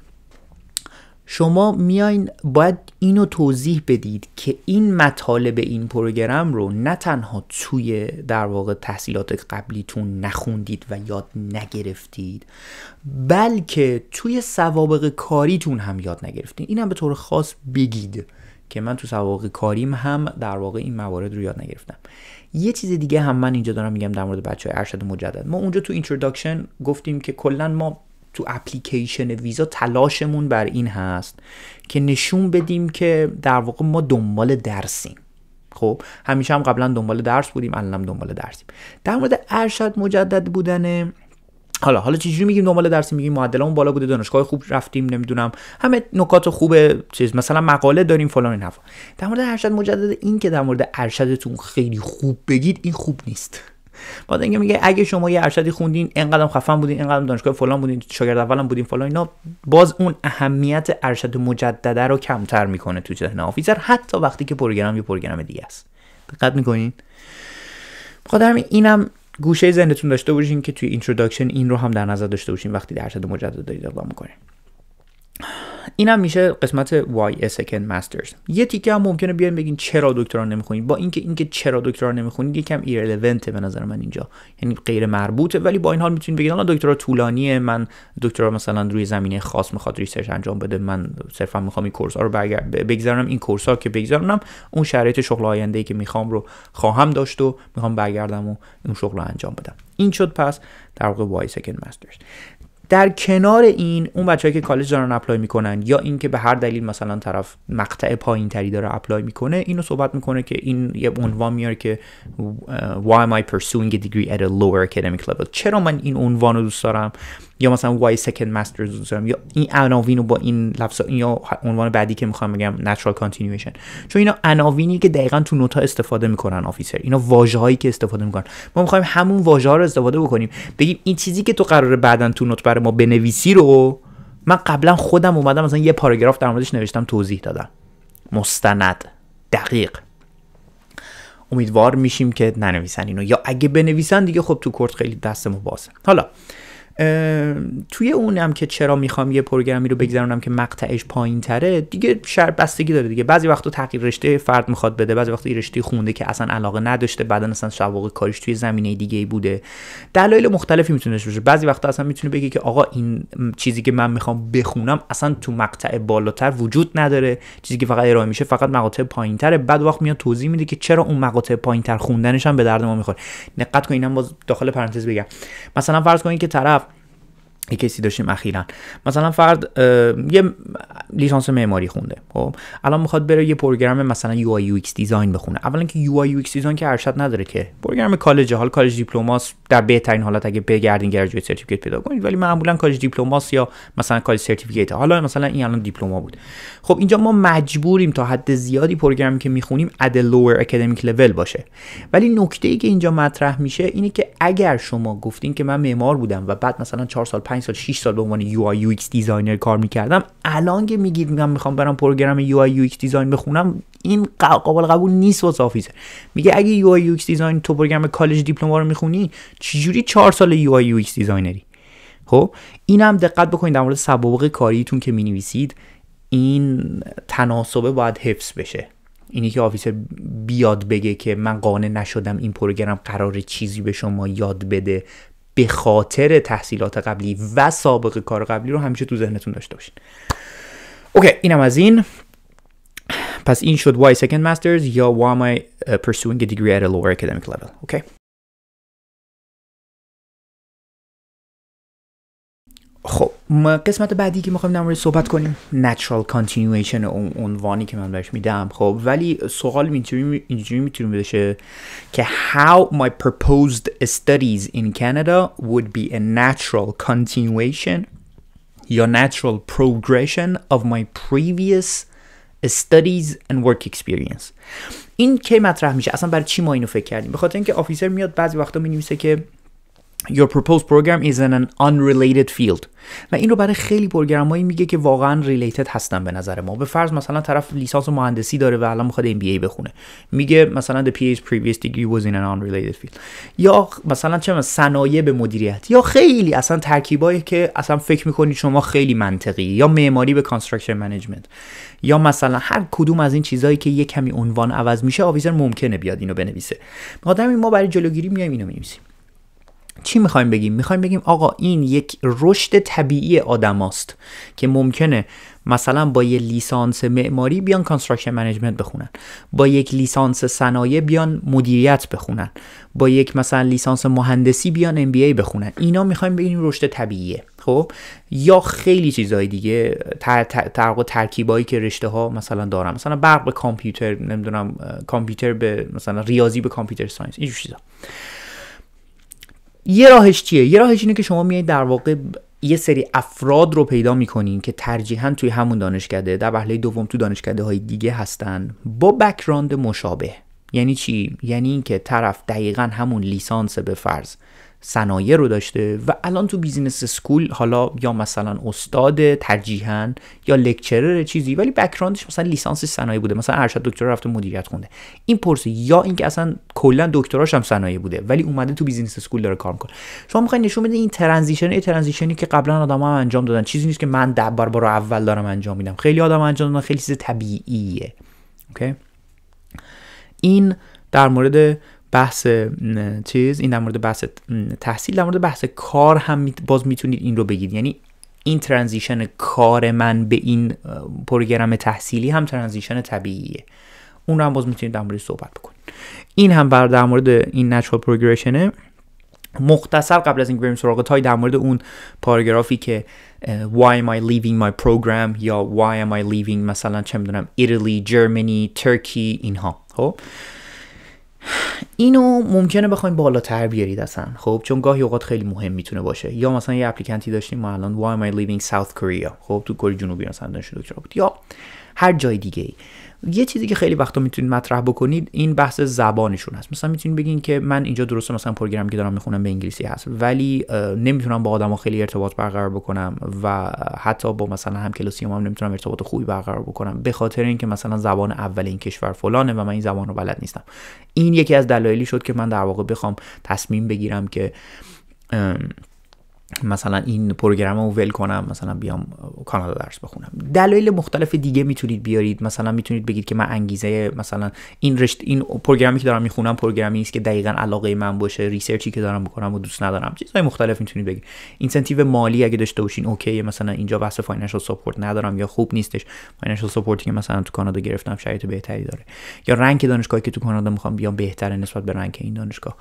شما میاین باید اینو توضیح بدید که این مطالب این پروگرام رو نه تنها توی در واقع تحصیلات قبلیتون نخوندید و یاد نگرفتید بلکه توی سوابق کاریتون هم یاد نگرفتید اینم به طور خاص بگید که من تو سوابق کاریم هم در واقع این موارد رو یاد نگرفتم یه چیز دیگه هم من اینجا دارم میگم در مورد بچه های ارشد مجدد ما اونجا تو اینتروداکشن گفتیم که کلا ما تو اپلیکیشن ویزا تلاشمون بر این هست که نشون بدیم که در واقع ما دنبال درسیم خب همیشه هم قبلا دنبال درس بودیم هم دنبال درسیم در مورد ارشد مجدد بودنه حالا حالا چجوری میگیم دنبال درسی میگیم معدلمون بالا بوده دانشگاه خوب رفتیم نمیدونم همه نکات خوب چیز مثلا مقاله داریم فلان این حرفا در مورد ارشد مجدد این که در مورد ارشدتون خیلی خوب بگید این خوب نیست بعد اینکه میگه اگه شما یه ارشدی خوندین اینقدر خفن بودین اینقدر دانشگاه فلان بودین شاگرد اولم بودین فلان اینا باز اون اهمیت ارشد مجدده رو کمتر میکنه تو ذهن آفیسر حتی وقتی که پروگرام یه پروگرام دیگه است دقت میکنین خاطر خب اینم گوشه ذهنتون داشته باشین که توی اینتروداکشن این رو هم در نظر داشته باشین وقتی در ارشد مجدد دارید اقدام میکنین این هم میشه قسمت why a second masters یه تیکه هم ممکنه بیایم بگین چرا دکترا نمیخونید با اینکه اینکه چرا دکترا نمیخونید یکم ایرلونت به نظر من اینجا یعنی غیر مربوطه ولی با این حال میتونید بگید حالا دکترا طولانیه من دکترا مثلا روی زمینه خاص میخواد ریسرچ انجام بده من صرفا میخوام این کورس ها رو بگذارم این کورس ها که بگذرونم اون شرایط شغل آینده ای که میخوام رو خواهم داشت و میخوام برگردم و اون شغل رو انجام بدم این شد پس در واقع masters در کنار این اون بچه‌ای که کالج دارن اپلای میکنن یا اینکه به هر دلیل مثلا طرف مقطع تری داره اپلای میکنه اینو صحبت میکنه که این یه عنوان میاره که why am I pursuing a degree at a lower academic level چرا من این عنوان رو دوست دارم یا مثلا why second ماسترز یا این عناوین رو با این لفظ یا عنوان بعدی که میخوام بگم natural continuation چون اینا عناوینی که دقیقا تو نوتا استفاده میکنن آفیسر اینا واژه هایی که استفاده میکنن ما میخوایم همون واژه ها رو استفاده بکنیم بگیم این چیزی که تو قراره بعدا تو نوت برای ما بنویسی رو من قبلا خودم اومدم مثلا یه پاراگراف در موردش نوشتم توضیح دادم مستند دقیق امیدوار میشیم که ننویسن اینو یا اگه بنویسن دیگه خب تو کورت خیلی دست ما حالا توی اونم که چرا میخوام یه پروگرامی رو بگذرونم که مقطعش پایین تره دیگه شر بستگی داره دیگه بعضی وقتا تغییر رشته فرد میخواد بده بعضی وقتا رشته خونده که اصلا علاقه نداشته بعدا اصلا شواقه کارش توی زمینه دیگه ای بوده دلایل مختلفی میتونه باشه بعضی وقتا اصلا میتونه بگه که آقا این چیزی که من میخوام بخونم اصلا تو مقطع بالاتر وجود نداره چیزی که فقط ارائه میشه فقط مقاطع پایینتره بعد وقت میاد توضیح میده که چرا اون مقاطع پایینتر خوندنش هم به درد ما میخوره دقت کن اینم باز داخل پرانتز بگم مثلا فرض کنید که طرف یه کسی داشتیم اخیرا مثلا فرد یه لیسانس معماری خونده خب الان میخواد بره یه پروگرام مثلا یو آی یو ایکس دیزاین بخونه اولا که یو آی یو ایکس دیزاین که ارشد نداره که پروگرام کالج حال کالج دیپلماس در بهترین حالت اگه بگردین گریجویت سرتیفیکیت پیدا کنید ولی معمولا کالج دیپلماس یا مثلا کالج سرتیفیکیت حالا مثلا این الان دیپلما بود خب اینجا ما مجبوریم تا حد زیادی پروگرامی که میخونیم اد لوور اکادمیک لول باشه ولی نکته ای که اینجا مطرح میشه اینه که اگر شما گفتین که من معمار بودم و بعد مثلا 4 سال 5 سال 6 سال به عنوان یو آی دیزاینر کار میکردم الان که میگید من میخوام برم پروگرام یو آی دیزاین بخونم این قابل قبول نیست واسه آفیسه میگه اگه یو آی دیزاین تو پروگرام کالج دیپلما رو میخونی چجوری چهار سال یو UX یو ایکس دیزاینری خب اینم دقت بکنید در مورد سوابق کاریتون که مینویسید این تناسبه باید حفظ بشه اینی که آفیسر بیاد بگه که من قانع نشدم این پروگرام قرار چیزی به شما یاد بده به خاطر تحصیلات قبلی و سابقه کار قبلی رو همیشه تو ذهنتون داشته باشین اوکی اینم از این پس این شد why second masters یا why am I uh, pursuing a degree at a lower academic level اوکی خب قسمت بعدی که میخوایم در مورد صحبت کنیم natural کانتینیویشن اون عنوانی که من بهش میدم خب ولی سوال اینجوری میتونیم بشه که how my proposed studies in Canada would be a natural continuation یا natural progression of my previous studies and work experience این کی مطرح میشه اصلا برای چی ما اینو فکر کردیم به خاطر اینکه آفیسر میاد بعضی وقتا مینویسه که Your proposed program is in an unrelated field و این رو برای خیلی پروگرامایی میگه که واقعا ریلیتد هستن به نظر ما به فرض مثلا طرف لیسانس مهندسی داره و الان میخواد ام بی بخونه میگه مثلا the previous degree was in an unrelated field یا مثلا چه صنایع به مدیریت یا خیلی اصلا ترکیبایی که اصلا فکر میکنید شما خیلی منطقی یا معماری به construction management یا مثلا هر کدوم از این چیزهایی که یه کمی عنوان عوض میشه آویزر ممکنه بیاد اینو بنویسه ما ما برای جلوگیری میایم اینو می‌نویسیم چی میخوایم بگیم میخوایم بگیم آقا این یک رشد طبیعی آدماست که ممکنه مثلا با یه لیسانس معماری بیان کانستراکشن منیجمنت بخونن با یک لیسانس صنایع بیان مدیریت بخونن با یک مثلا لیسانس مهندسی بیان ام بخونن اینا میخوایم بگیم رشد طبیعیه خب یا خیلی چیزهای دیگه تر تر ترکیبایی که رشته ها مثلا دارن مثلا برق به کامپیوتر نمیدونم کامپیوتر به مثلا ریاضی به کامپیوتر ساینس این چیزا یه راهش چیه یه راهش اینه که شما میایید در واقع یه سری افراد رو پیدا میکنین که ترجیحا توی همون دانشکده در وهله دوم تو دانشکده های دیگه هستن با بکراند مشابه یعنی چی یعنی اینکه طرف دقیقا همون لیسانس به فرض صنایع رو داشته و الان تو بیزینس اسکول حالا یا مثلا استاد ترجیحاً یا لکچرر چیزی ولی بک‌گراندش مثلا لیسانس صنایع بوده مثلا ارشد دکترا رفته مدیریت خونده این پرسه یا اینکه اصلا کلا دکتراش هم صنایع بوده ولی اومده تو بیزینس اسکول داره کار میکنه شما میخواین نشون بده این ترانزیشن این ترانزیشنی که قبلا آدما انجام دادن چیزی نیست که من ده بار اول دارم انجام میدم خیلی آدم انجام دادن خیلی چیز طبیعیه اوکی این در مورد بحث چیز این در مورد بحث تحصیل در مورد بحث کار هم باز میتونید این رو بگید یعنی این ترانزیشن کار من به این پروگرام تحصیلی هم ترانزیشن طبیعیه اون رو هم باز میتونید در مورد صحبت بکنید این هم بر در مورد این نچرال پروگرشنه مختصر قبل از این بریم سراغ تای در مورد اون پاراگرافی که why am I leaving my program یا why am I leaving مثلا چه میدونم ایتالی، جرمنی، ترکی اینها خب اینو ممکنه بخوایم بالاتر بیارید اصلا خب چون گاهی اوقات خیلی مهم میتونه باشه یا مثلا یه اپلیکنتی داشتیم ما الان why am I leaving South Korea خب تو کره جنوبی مثلا دانشجو دکترا بود یا هر جای دیگه ای یه چیزی که خیلی وقتا میتونید مطرح بکنید این بحث زبانشون هست مثلا میتونید بگین که من اینجا درسته مثلا پروگرامی که دارم میخونم به انگلیسی هست ولی نمیتونم با ها خیلی ارتباط برقرار بکنم و حتی با مثلا هم هم, هم نمیتونم ارتباط خوبی برقرار بکنم به خاطر اینکه مثلا زبان اول این کشور فلانه و من این زبان رو بلد نیستم این یکی از دلایلی شد که من در واقع بخوام تصمیم بگیرم که مثلا این پروگرام رو ول کنم مثلا بیام کانادا درس بخونم دلایل مختلف دیگه میتونید بیارید مثلا میتونید بگید که من انگیزه مثلا این رشت این پروگرامی که دارم میخونم پروگرامی است که دقیقا علاقه من باشه ریسرچی که دارم میکنم و دوست ندارم چیزهای مختلف میتونید بگید اینسنتیو مالی اگه داشته باشین اوکی مثلا اینجا بحث فاینانشال ساپورت ندارم یا خوب نیستش فاینانشال ساپورتی که مثلا تو کانادا گرفتم شرایط بهتری داره یا رنگ دانشگاهی که تو کانادا میخوام بیام بهتره نسبت به رنگ این دانشگاه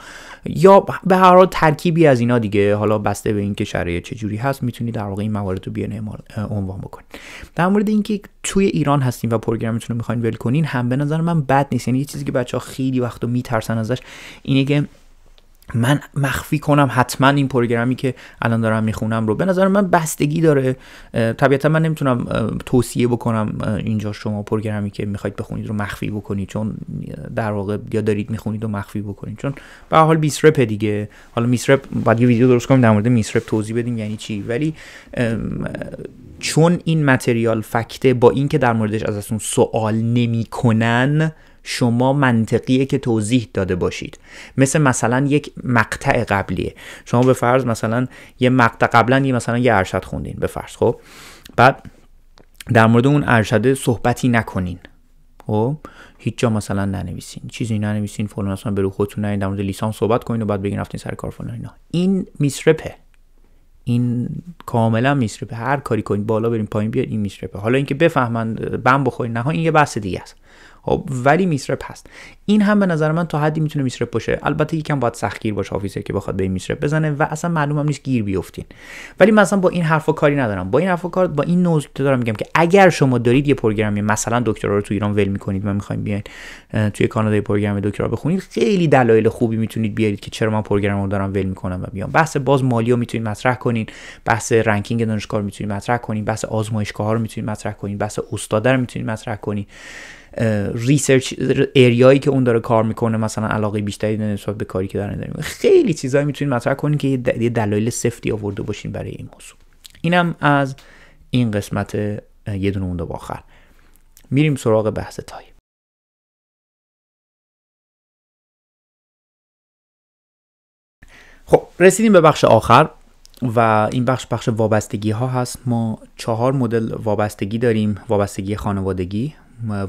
یا به هر حال ترکیبی از اینا دیگه حالا بسته به این که شرایط چجوری هست میتونی در واقع این موارد رو بیان عنوان بکنید در مورد اینکه توی ایران هستیم و پروگرامتون رو میخواین ول کنین هم به نظر من بد نیست یعنی یه چیزی که بچه ها خیلی وقت میترسن ازش اینه که من مخفی کنم حتما این پروگرامی که الان دارم میخونم رو به نظر من بستگی داره طبیعتا من نمیتونم توصیه بکنم اینجا شما پروگرامی که میخواید بخونید رو مخفی بکنید چون در واقع یا دارید میخونید و مخفی بکنید چون به حال میسرپ دیگه حالا میسرپ بعد یه ویدیو درست کنیم در مورد میسرپ توضیح بدیم یعنی چی ولی چون این متریال فکته با اینکه در موردش اون سوال نمیکنن شما منطقیه که توضیح داده باشید مثل مثلا یک مقطع قبلیه شما به فرض مثلا یه مقطع قبلا یه مثلا یه ارشد خوندین به فرض خب بعد در مورد اون ارشده صحبتی نکنین خب هیچ جا مثلا ننویسین چیزی ننویسین فلان اصلا به رو خودتون نرین در مورد لیسان صحبت کنین و بعد بگین رفتین سر کار فلان اینا این میسرپه این کاملا میسرپه هر کاری کنین بالا بریم پایین بیاد این میسرپه حالا اینکه بفهمن بم بخورین نه این یه بحث دیگه است خب ولی میسرپ هست این هم به نظر من تا حدی میتونه میسرپ باشه البته یکم باید سختگیر باشه آفیسر که بخواد به این میسرپ بزنه و اصلا معلوم هم نیست گیر بیفتین ولی مثلا با این حرفا کاری ندارم با این حرفا کار با این نوز دارم میگم که اگر شما دارید یه پروگرامی مثلا دکترا رو تو ایران ول میکنید و میخوایم بیاین توی کانادا پروگرام دکترا بخونید خیلی دلایل خوبی میتونید بیارید که چرا من پروگرام رو دارم ول میکنم و بیام بحث باز مالی رو میتونید مطرح کنین بحث رنکینگ دانشگاه رو میتونید مطرح کنین بحث آزمایشگاه ها رو میتونید مطرح کنین بحث استاد رو میتونید مطرح کنین ریسرچ اریایی که اون داره کار میکنه مثلا علاقه بیشتری نسبت به کاری که دارن داریم خیلی چیزایی میتونید مطرح کنید که یه دلایل سفتی آورده باشین برای این موضوع اینم از این قسمت یه دونه مونده آخر میریم سراغ بحث تای خب رسیدیم به بخش آخر و این بخش بخش وابستگی ها هست ما چهار مدل وابستگی داریم وابستگی خانوادگی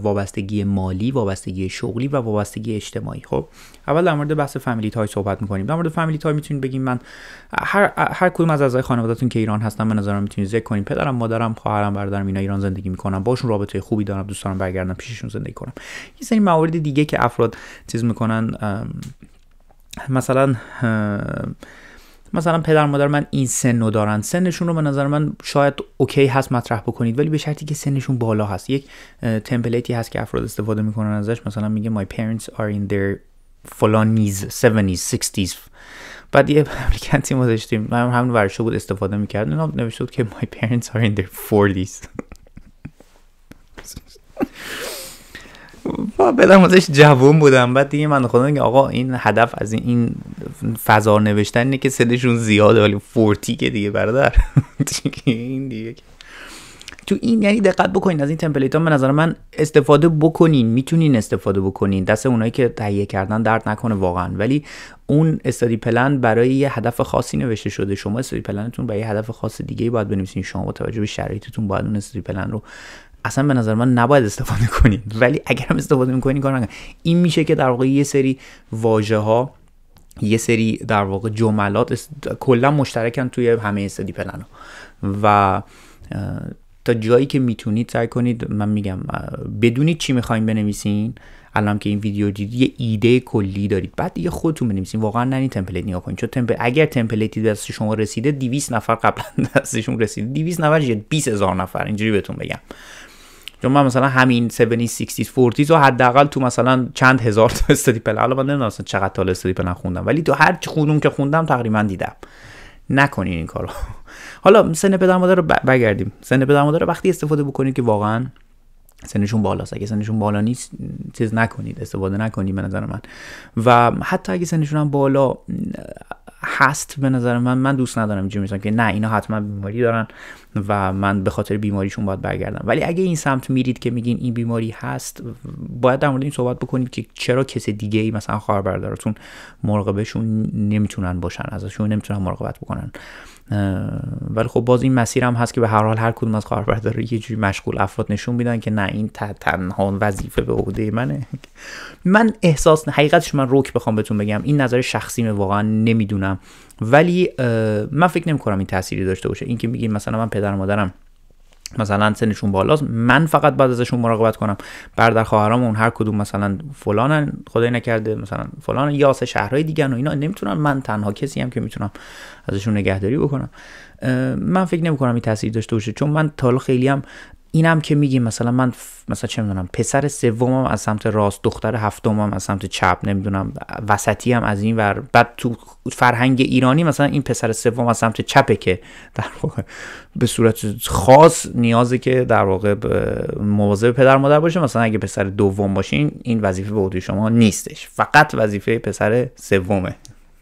وابستگی مالی وابستگی شغلی و وابستگی اجتماعی خب اول در مورد بحث فامیلی تای صحبت میکنیم در مورد فامیلی تای میتونید بگیم من هر هر کدوم از اعضای خانوادهتون که ایران هستن به نظرم میتونید ذکر کنیم پدرم مادرم خواهرم برادرم اینا ایران زندگی میکنم باشون رابطه خوبی دارم دوست دارم برگردم پیششون زندگی کنم یه سری موارد دیگه که افراد چیز میکنن مثلا مثلا پدر مادر من این سن رو دارن سنشون رو به نظر من شاید اوکی هست مطرح بکنید ولی به شرطی که سنشون بالا هست یک تمپلیتی هست که افراد استفاده میکنن ازش مثلا میگه my parents are in their فلانیز 70s 60s بعد یه اپلیکنتی ما داشتیم من همون ورشو بود استفاده میکرد اینا نوشته بود که my parents are in their 40s و بدم ازش جوون بودم بعد دیگه من خودم که آقا این هدف از این, این فضا نوشتن اینه که سنشون زیاده ولی فورتی که دیگه برادر این دیگه تو این یعنی دقت بکنین از این تمپلیت ها به نظر من استفاده بکنین میتونین استفاده بکنین دست اونایی که تهیه کردن درد نکنه واقعا ولی اون استادی پلن برای یه هدف خاصی نوشته شده شما استادی پلنتون برای یه هدف خاص دیگه باید بنویسین شما با توجه به شرایطتون باید اون استادی پلن رو اصلا به نظر من نباید استفاده کنید ولی اگر هم استفاده میکنید کار این میشه که در واقع یه سری واژه ها یه سری در واقع جملات است... کلا مشترکن توی همه استدی پلن ها و تا جایی که میتونید سعی کنید من میگم بدونید چی میخواین بنویسین الان که این ویدیو دیدید یه ایده کلی دارید بعد دیگه خودتون بنویسین واقعا نرین تمپلیت نگاه کنید چون تمپل... اگر تمپلیتی دست شما رسیده 200 نفر قبلا دستشون رسیده 200 نفر 20000 نفر اینجوری بهتون بگم چون من مثلا همین 7060 40 رو حداقل تو مثلا چند هزار تا استادی پلن حالا من نمیدونم چقدر تا استادی پلن خوندم ولی تو هر خودم که خوندم تقریبا دیدم نکنین این کارو حالا سن پدر مادر رو بگردیم سن پدر مادر رو وقتی استفاده بکنید که واقعا سنشون بالاست اگه سنشون بالا نیست چیز نکنید استفاده نکنید به نظر من و حتی اگه سنشون هم بالا هست به نظر من من دوست ندارم اینجوری که نه اینا حتما بیماری دارن و من به خاطر بیماریشون باید برگردم ولی اگه این سمت میرید که میگین این بیماری هست باید در مورد این صحبت بکنید که چرا کس دیگه ای مثلا خواهر برادرتون مراقبشون نمیتونن باشن ازشون نمیتونن مراقبت بکنن ولی خب باز این مسیر هم هست که به هر حال هر کدوم از خواهر یه جوری مشغول افراد نشون میدن که نه این تنها وظیفه به عهده منه من احساس حقیقتش من روک بخوام بهتون بگم این نظر شخصیمه واقعا نمیدونم ولی من فکر نمی کنم این تأثیری داشته باشه اینکه میگین مثلا من پدر مادرم مثلا سنشون بالاست من فقط بعد ازشون مراقبت کنم برادر اون هر کدوم مثلا فلانن خدای نکرده مثلا فلان یا سه شهرهای دیگه و اینا نمیتونن من تنها کسی هم که میتونم ازشون نگهداری بکنم من فکر نمی کنم این تاثیر داشته باشه چون من تا خیلی هم اینم که میگیم مثلا من مثلا چه میدونم پسر سومم از سمت راست دختر هفتمم از سمت چپ نمیدونم وسطی هم از این ور بعد تو فرهنگ ایرانی مثلا این پسر سوم از سمت چپه که در واقع به صورت خاص نیازه که در واقع مواظب پدر مادر باشه مثلا اگه پسر دوم باشین این وظیفه به عهده شما نیستش فقط وظیفه پسر سومه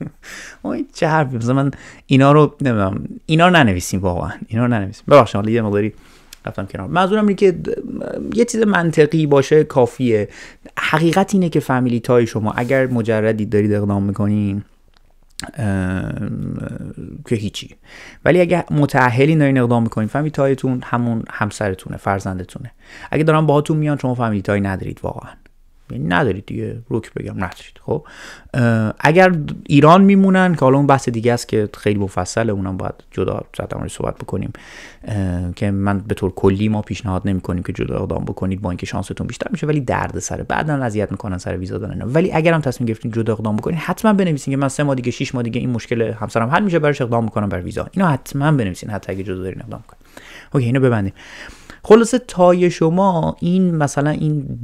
اوه چه حرفی مثلا من اینا رو نمیدونم اینا رو ننویسیم واقعا اینا رو ننویسیم ببخشید حالا یه مقداری رفتم کنار منظورم اینه که یه چیز منطقی باشه کافیه حقیقت اینه که فامیلی تای شما اگر مجردی دارید اقدام میکنین که هیچی ولی اگه متعهلی دارین اقدام میکنین فهمی تایتون همون همسرتونه فرزندتونه اگه دارن باهاتون میان شما فمیلی تایی ندارید واقعا ندارید دیگه روک بگم ندارید خب اگر ایران میمونن که حالا اون بحث دیگه است که خیلی مفصله اونم باید جدا در صحبت بکنیم که من به طور کلی ما پیشنهاد نمی کنیم که جدا اقدام بکنید با اینکه شانستون بیشتر میشه ولی درد سر بعدا اذیت میکنن سر ویزا دادن ولی اگرم تصمیم گرفتین جدا اقدام بکنید حتما بنویسین که من سه ماه دیگه 6 ماه دیگه این مشکل همسرم حل میشه براش اقدام میکنم بر ویزا اینو حتما بنویسین حتی اگه جدا دارین اقدام کنید اوکی اینو ببندیم خلاصه تای شما این مثلا این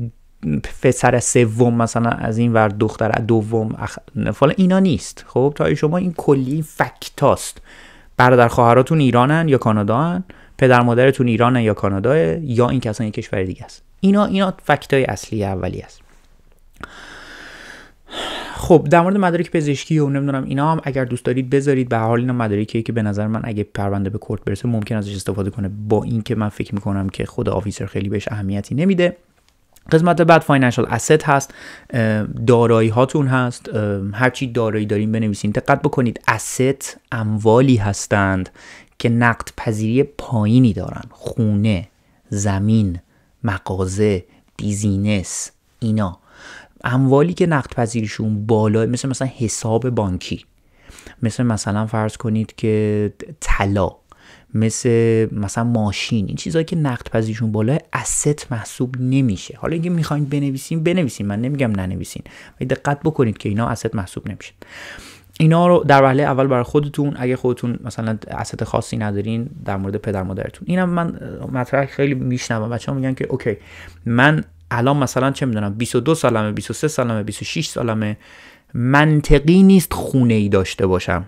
پسر سوم مثلا از این ور دختر دوم اخ... فلان اینا نیست خب تا شما این کلی فکتاست برادر خواهراتون ایرانن یا کانادا پدر مادرتون ایرانن یا کانادا یا این کسان یک کشور دیگه است اینا اینا فکتای اصلی اولی است خب در مورد مدارک پزشکی و نمیدونم اینا هم اگر دوست دارید بذارید به حال اینا مدارکی که به نظر من اگه پرونده به کورت برسه ممکن ازش استفاده کنه با اینکه من فکر میکنم که خود آفیسر خیلی بهش اهمیتی نمیده قسمت بعد فاینانشال asset هست دارایی هاتون هست هرچی دارایی داریم بنویسین دقت بکنید asset اموالی هستند که نقد پذیری پایینی دارن خونه زمین مغازه بیزینس اینا اموالی که نقد پذیریشون بالا مثل مثلا حساب بانکی مثل مثلا فرض کنید که طلا مثل مثلا ماشین این چیزهایی که نقد پذیرشون بالا است محسوب نمیشه حالا اگه میخواین بنویسین بنویسین من نمیگم ننویسین ولی دقت بکنید که اینا است محسوب نمیشه اینا رو در وهله اول برای خودتون اگه خودتون مثلا اسد خاصی ندارین در مورد پدر مادرتون اینم من مطرح خیلی میشنوم بچه‌ها میگن که اوکی من الان مثلا چه میدونم 22 سالمه 23 سالمه 26 سالمه منطقی نیست خونه ای داشته باشم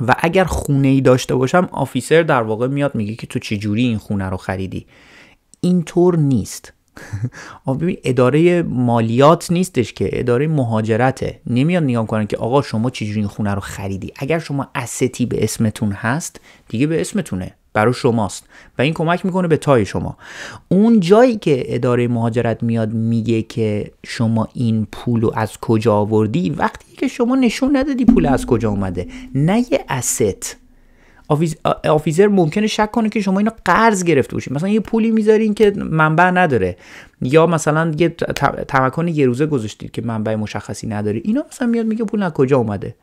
و اگر خونه ای داشته باشم آفیسر در واقع میاد میگه که تو چجوری این خونه رو خریدی اینطور نیست اداره مالیات نیستش که اداره مهاجرته نمیاد نگاه کنن که آقا شما چجوری این خونه رو خریدی اگر شما استی به اسمتون هست دیگه به اسمتونه برای شماست و این کمک میکنه به تای شما اون جایی که اداره مهاجرت میاد میگه که شما این رو از کجا آوردی وقتی که شما نشون ندادی پول از کجا اومده نه یه است آفیزر ممکنه شک کنه که شما اینو قرض گرفته باشید مثلا یه پولی میذارین که منبع نداره یا مثلا یه تمکن یه روزه گذاشتید که منبع مشخصی نداره اینو مثلا میاد میگه پول از کجا اومده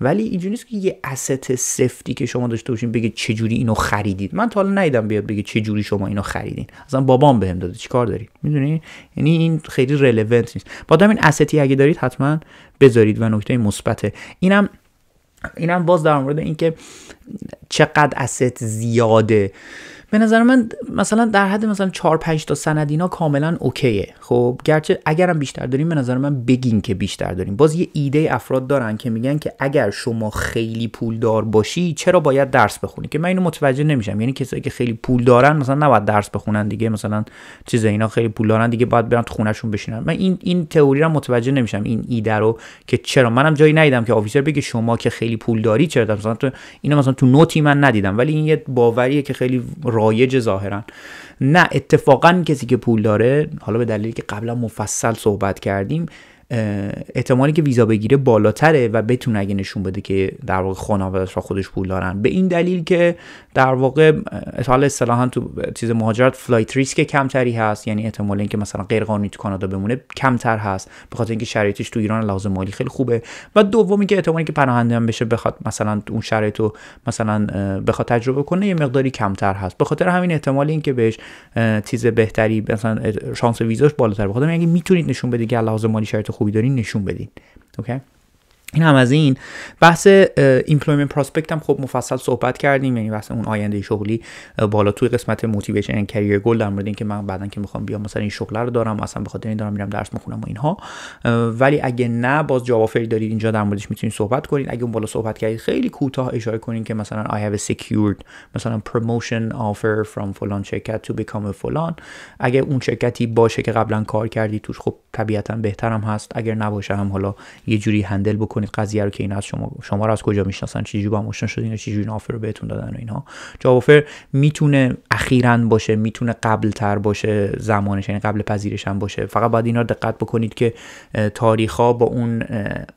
ولی اینجوری نیست که یه asset سفتی که شما داشته باشین بگه چه جوری اینو خریدید من تا حالا ندیدم بیاد بگه چه جوری شما اینو خریدین اصلا بابام بهم داده چیکار داری میدونی یعنی این خیلی رلوونت نیست با این استی اگه دارید حتما بذارید و نکته مثبت اینم اینم باز در مورد اینکه چقدر asset زیاده به نظر من مثلا در حد مثلا 4 5 تا سند اینا کاملا اوکیه خب گرچه اگرم بیشتر داریم به نظر من بگین که بیشتر داریم باز یه ایده افراد دارن که میگن که اگر شما خیلی پول دار باشی چرا باید درس بخونی که من اینو متوجه نمیشم یعنی کسایی که خیلی پول دارن مثلا نباید درس بخونن دیگه مثلا چیز اینا خیلی پول دارن دیگه باید برن تو خونشون بشینن من این این تئوری رو متوجه نمیشم این ایده رو که چرا منم جایی ندیدم که آفیسر بگه شما که خیلی پول داری چرا مثلا تو اینو مثلا تو نوتی من ندیدم ولی این یه باوریه که خیلی رایج ظاهرا نه اتفاقا کسی که پول داره حالا به دلیلی که قبلا مفصل صحبت کردیم احتمالی که ویزا بگیره بالاتره و بتونه اگه نشون بده که در واقع خانواده‌اش را خودش پول دارن به این دلیل که در واقع حالا اصطلاحا تو چیز مهاجرت فلایت ریسک کمتری هست یعنی احتمال اینکه مثلا غیر قانونی تو کانادا بمونه کمتر هست به خاطر اینکه شرایطش تو ایران لازم مالی خیلی خوبه و دومی که احتمالی که پناهنده هم بشه بخواد مثلا اون شرایط رو مثلا بخواد تجربه کنه یه مقداری کمتر هست به خاطر همین احتمال اینکه بهش چیز بهتری مثلا شانس ویزاش بالاتر بخواد اگه میتونید نشون بدید که لازم مالی شرایط خوبی دارین نشون بدین اوکی این هم از این بحث ایمپلویمنت پراسپکت هم خب مفصل صحبت کردیم یعنی بحث اون آینده شغلی بالا توی قسمت موتیویشن اند کریر گل در مورد اینکه من بعدا که میخوام بیام مثلا این شغل رو دارم اصلا به خاطر این دارم میرم درس میخونم و اینها ولی اگه نه باز جواب فری دارید اینجا در موردش میتونید صحبت کنید اگه اون بالا صحبت کردید خیلی کوتاه اشاره کنین که مثلا I have secured مثلا promotion offer from فلان شرکت to become a فلان اگه اون شرکتی باشه که قبلا کار کردی توش خب طبیعتا بهترم هست اگر نباشه هم حالا یه جوری هندل بکنید کنید قضیه رو که این از شما شما رو از کجا میشناسن چیجوری با هم آشنا شدین چجوری این آفر رو بهتون دادن و اینها جاب آفر میتونه اخیرا باشه میتونه قبل تر باشه زمانش یعنی قبل پذیرش هم باشه فقط باید اینا دقت بکنید که تاریخ ها با اون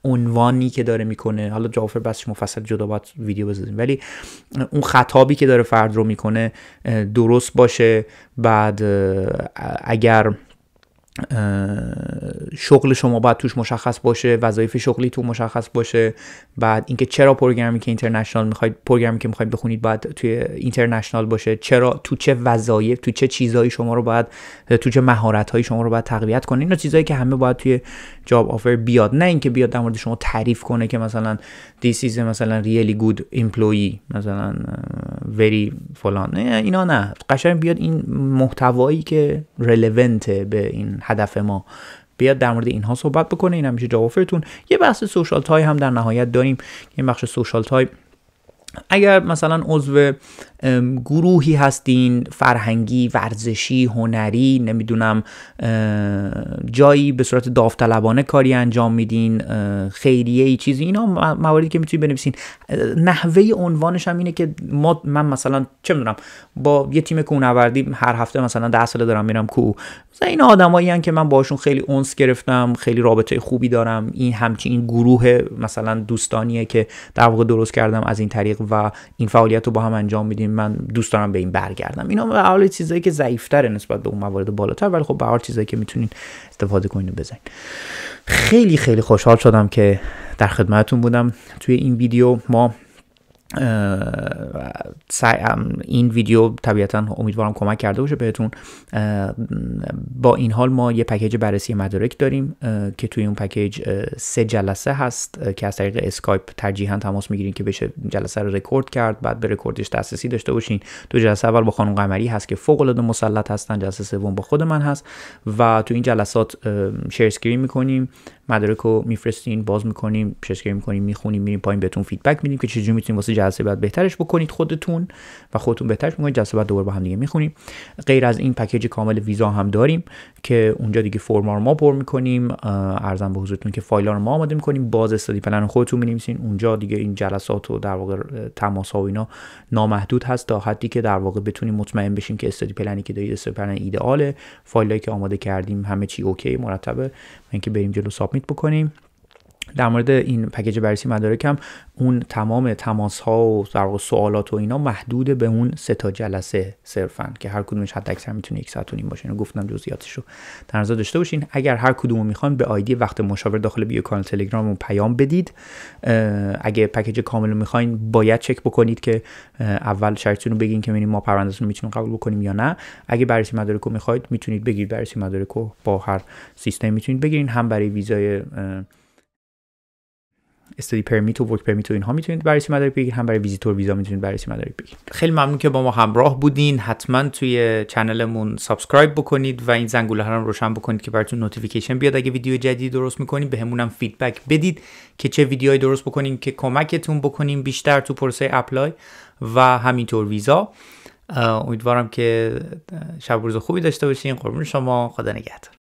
عنوانی که داره میکنه حالا جافر بس مفصل جدا باید ویدیو بزنیم ولی اون خطابی که داره فرد رو میکنه درست باشه بعد اگر شغل شما باید توش مشخص باشه وظایف شغلی تو مشخص باشه بعد اینکه چرا پروگرامی که اینترنشنال میخواید پروگرامی که میخواید بخونید باید توی اینترنشنال باشه چرا تو چه وظایف تو چه چیزهایی شما رو باید تو چه مهارتهایی شما رو باید تقویت کنه اینا چیزهایی که همه باید توی جاب آفر بیاد نه اینکه بیاد در مورد شما تعریف کنه که مثلا this is مثلا really good employee مثلا وری فلان نه اینا نه قشنگ بیاد این محتوایی که رلونت به این هدف ما بیاد در مورد اینها صحبت بکنه این میشه جواب یه بحث سوشال تای هم در نهایت داریم این بخش سوشال تای اگر مثلا عضو گروهی هستین فرهنگی ورزشی هنری نمیدونم جایی به صورت داوطلبانه کاری انجام میدین خیریه ای چیزی اینا مواردی که میتونید بنویسین نحوه عنوانش هم اینه که ما من مثلا چه میدونم با یه تیم کوهنوردی هر هفته مثلا ده ساله دارم میرم کوه مثلا این آدمایی که من باشون خیلی اونس گرفتم خیلی رابطه خوبی دارم این همچین گروه مثلا دوستانیه که در واقع درست کردم از این طریق و این فعالیت رو با هم انجام میدیم من دوست دارم به این برگردم اینا به حال چیزهایی که ضعیفتره نسبت به اون موارد بالاتر ولی خب به هر چیزایی که میتونین استفاده کنین و بزنین خیلی خیلی خوشحال شدم که در خدمتتون بودم توی این ویدیو ما این ویدیو طبیعتا امیدوارم کمک کرده باشه بهتون با این حال ما یه پکیج بررسی مدارک داریم که توی اون پکیج سه جلسه هست که از طریق اسکایپ ترجیحا تماس میگیریم که بشه جلسه رو رکورد کرد بعد به رکوردش دسترسی داشته باشین دو جلسه اول با خانم قمری هست که فوق العاده مسلط هستن جلسه سوم با خود من هست و تو این جلسات شیر اسکرین میکنیم مدارک رو میفرستین باز میکنیم پیشگیری میکنیم میخونیم میریم پایین بهتون فیدبک میدیم که چجوری میتونیم واسه جلسه بعد بهترش بکنید خودتون و خودتون بهترش میکنید جلسه بعد دوباره با هم دیگه میخونیم غیر از این پکیج کامل ویزا هم داریم که اونجا دیگه فرما رو ما پر میکنیم ارزم به حضورتون که فایل ها رو ما آماده میکنیم باز استادی پلن خودتون مینویسین اونجا دیگه این جلسات و در واقع تماس ها و اینا نامحدود هست تا حدی که در واقع بتونیم مطمئن بشیم که استادی پلنی که دارید استادی پلن ایدئاله هایی که آماده کردیم همه چی اوکی مرتبه من که بریم جلو سابمیت بکنیم در مورد این پکیج بررسی مدارک هم اون تمام تماس ها و در سوالات و اینا محدود به اون سه تا جلسه صرفا که هر کدومش حد اکثر میتونه یک ساعت و نیم باشه اینو گفتم جزئیاتش رو نظر داشته باشین اگر هر کدومو میخوان به آیدی وقت مشاور داخل بیو کانال تلگرام رو پیام بدید اگه پکیج کامل رو میخواین باید چک بکنید که اول شرطتون رو بگین که ببینیم ما پروندهتون میتونیم قبول بکنیم یا نه اگه بررسی مدارک رو میخواید میتونید بگیرید بررسی مدارک با هر سیستم میتونید بگیرین هم برای ویزای استادی پرمیت و ورک پرمیت و اینها میتونید بررسی مدارک بگیرید هم برای ویزیتور ویزا میتونید بررسی مدارک بگیرید خیلی ممنون که با ما همراه بودین حتما توی چنلمون سابسکرایب بکنید و این زنگوله ها روشن بکنید که براتون نوتیفیکیشن بیاد اگه ویدیو جدید درست میکنیم بهمونم فیدبک بدید که چه ویدیوهایی درست بکنیم که کمکتون بکنیم بیشتر تو پروسه اپلای و همینطور ویزا امیدوارم که شب روز خوبی داشته باشین قربون شما خدا نگهدار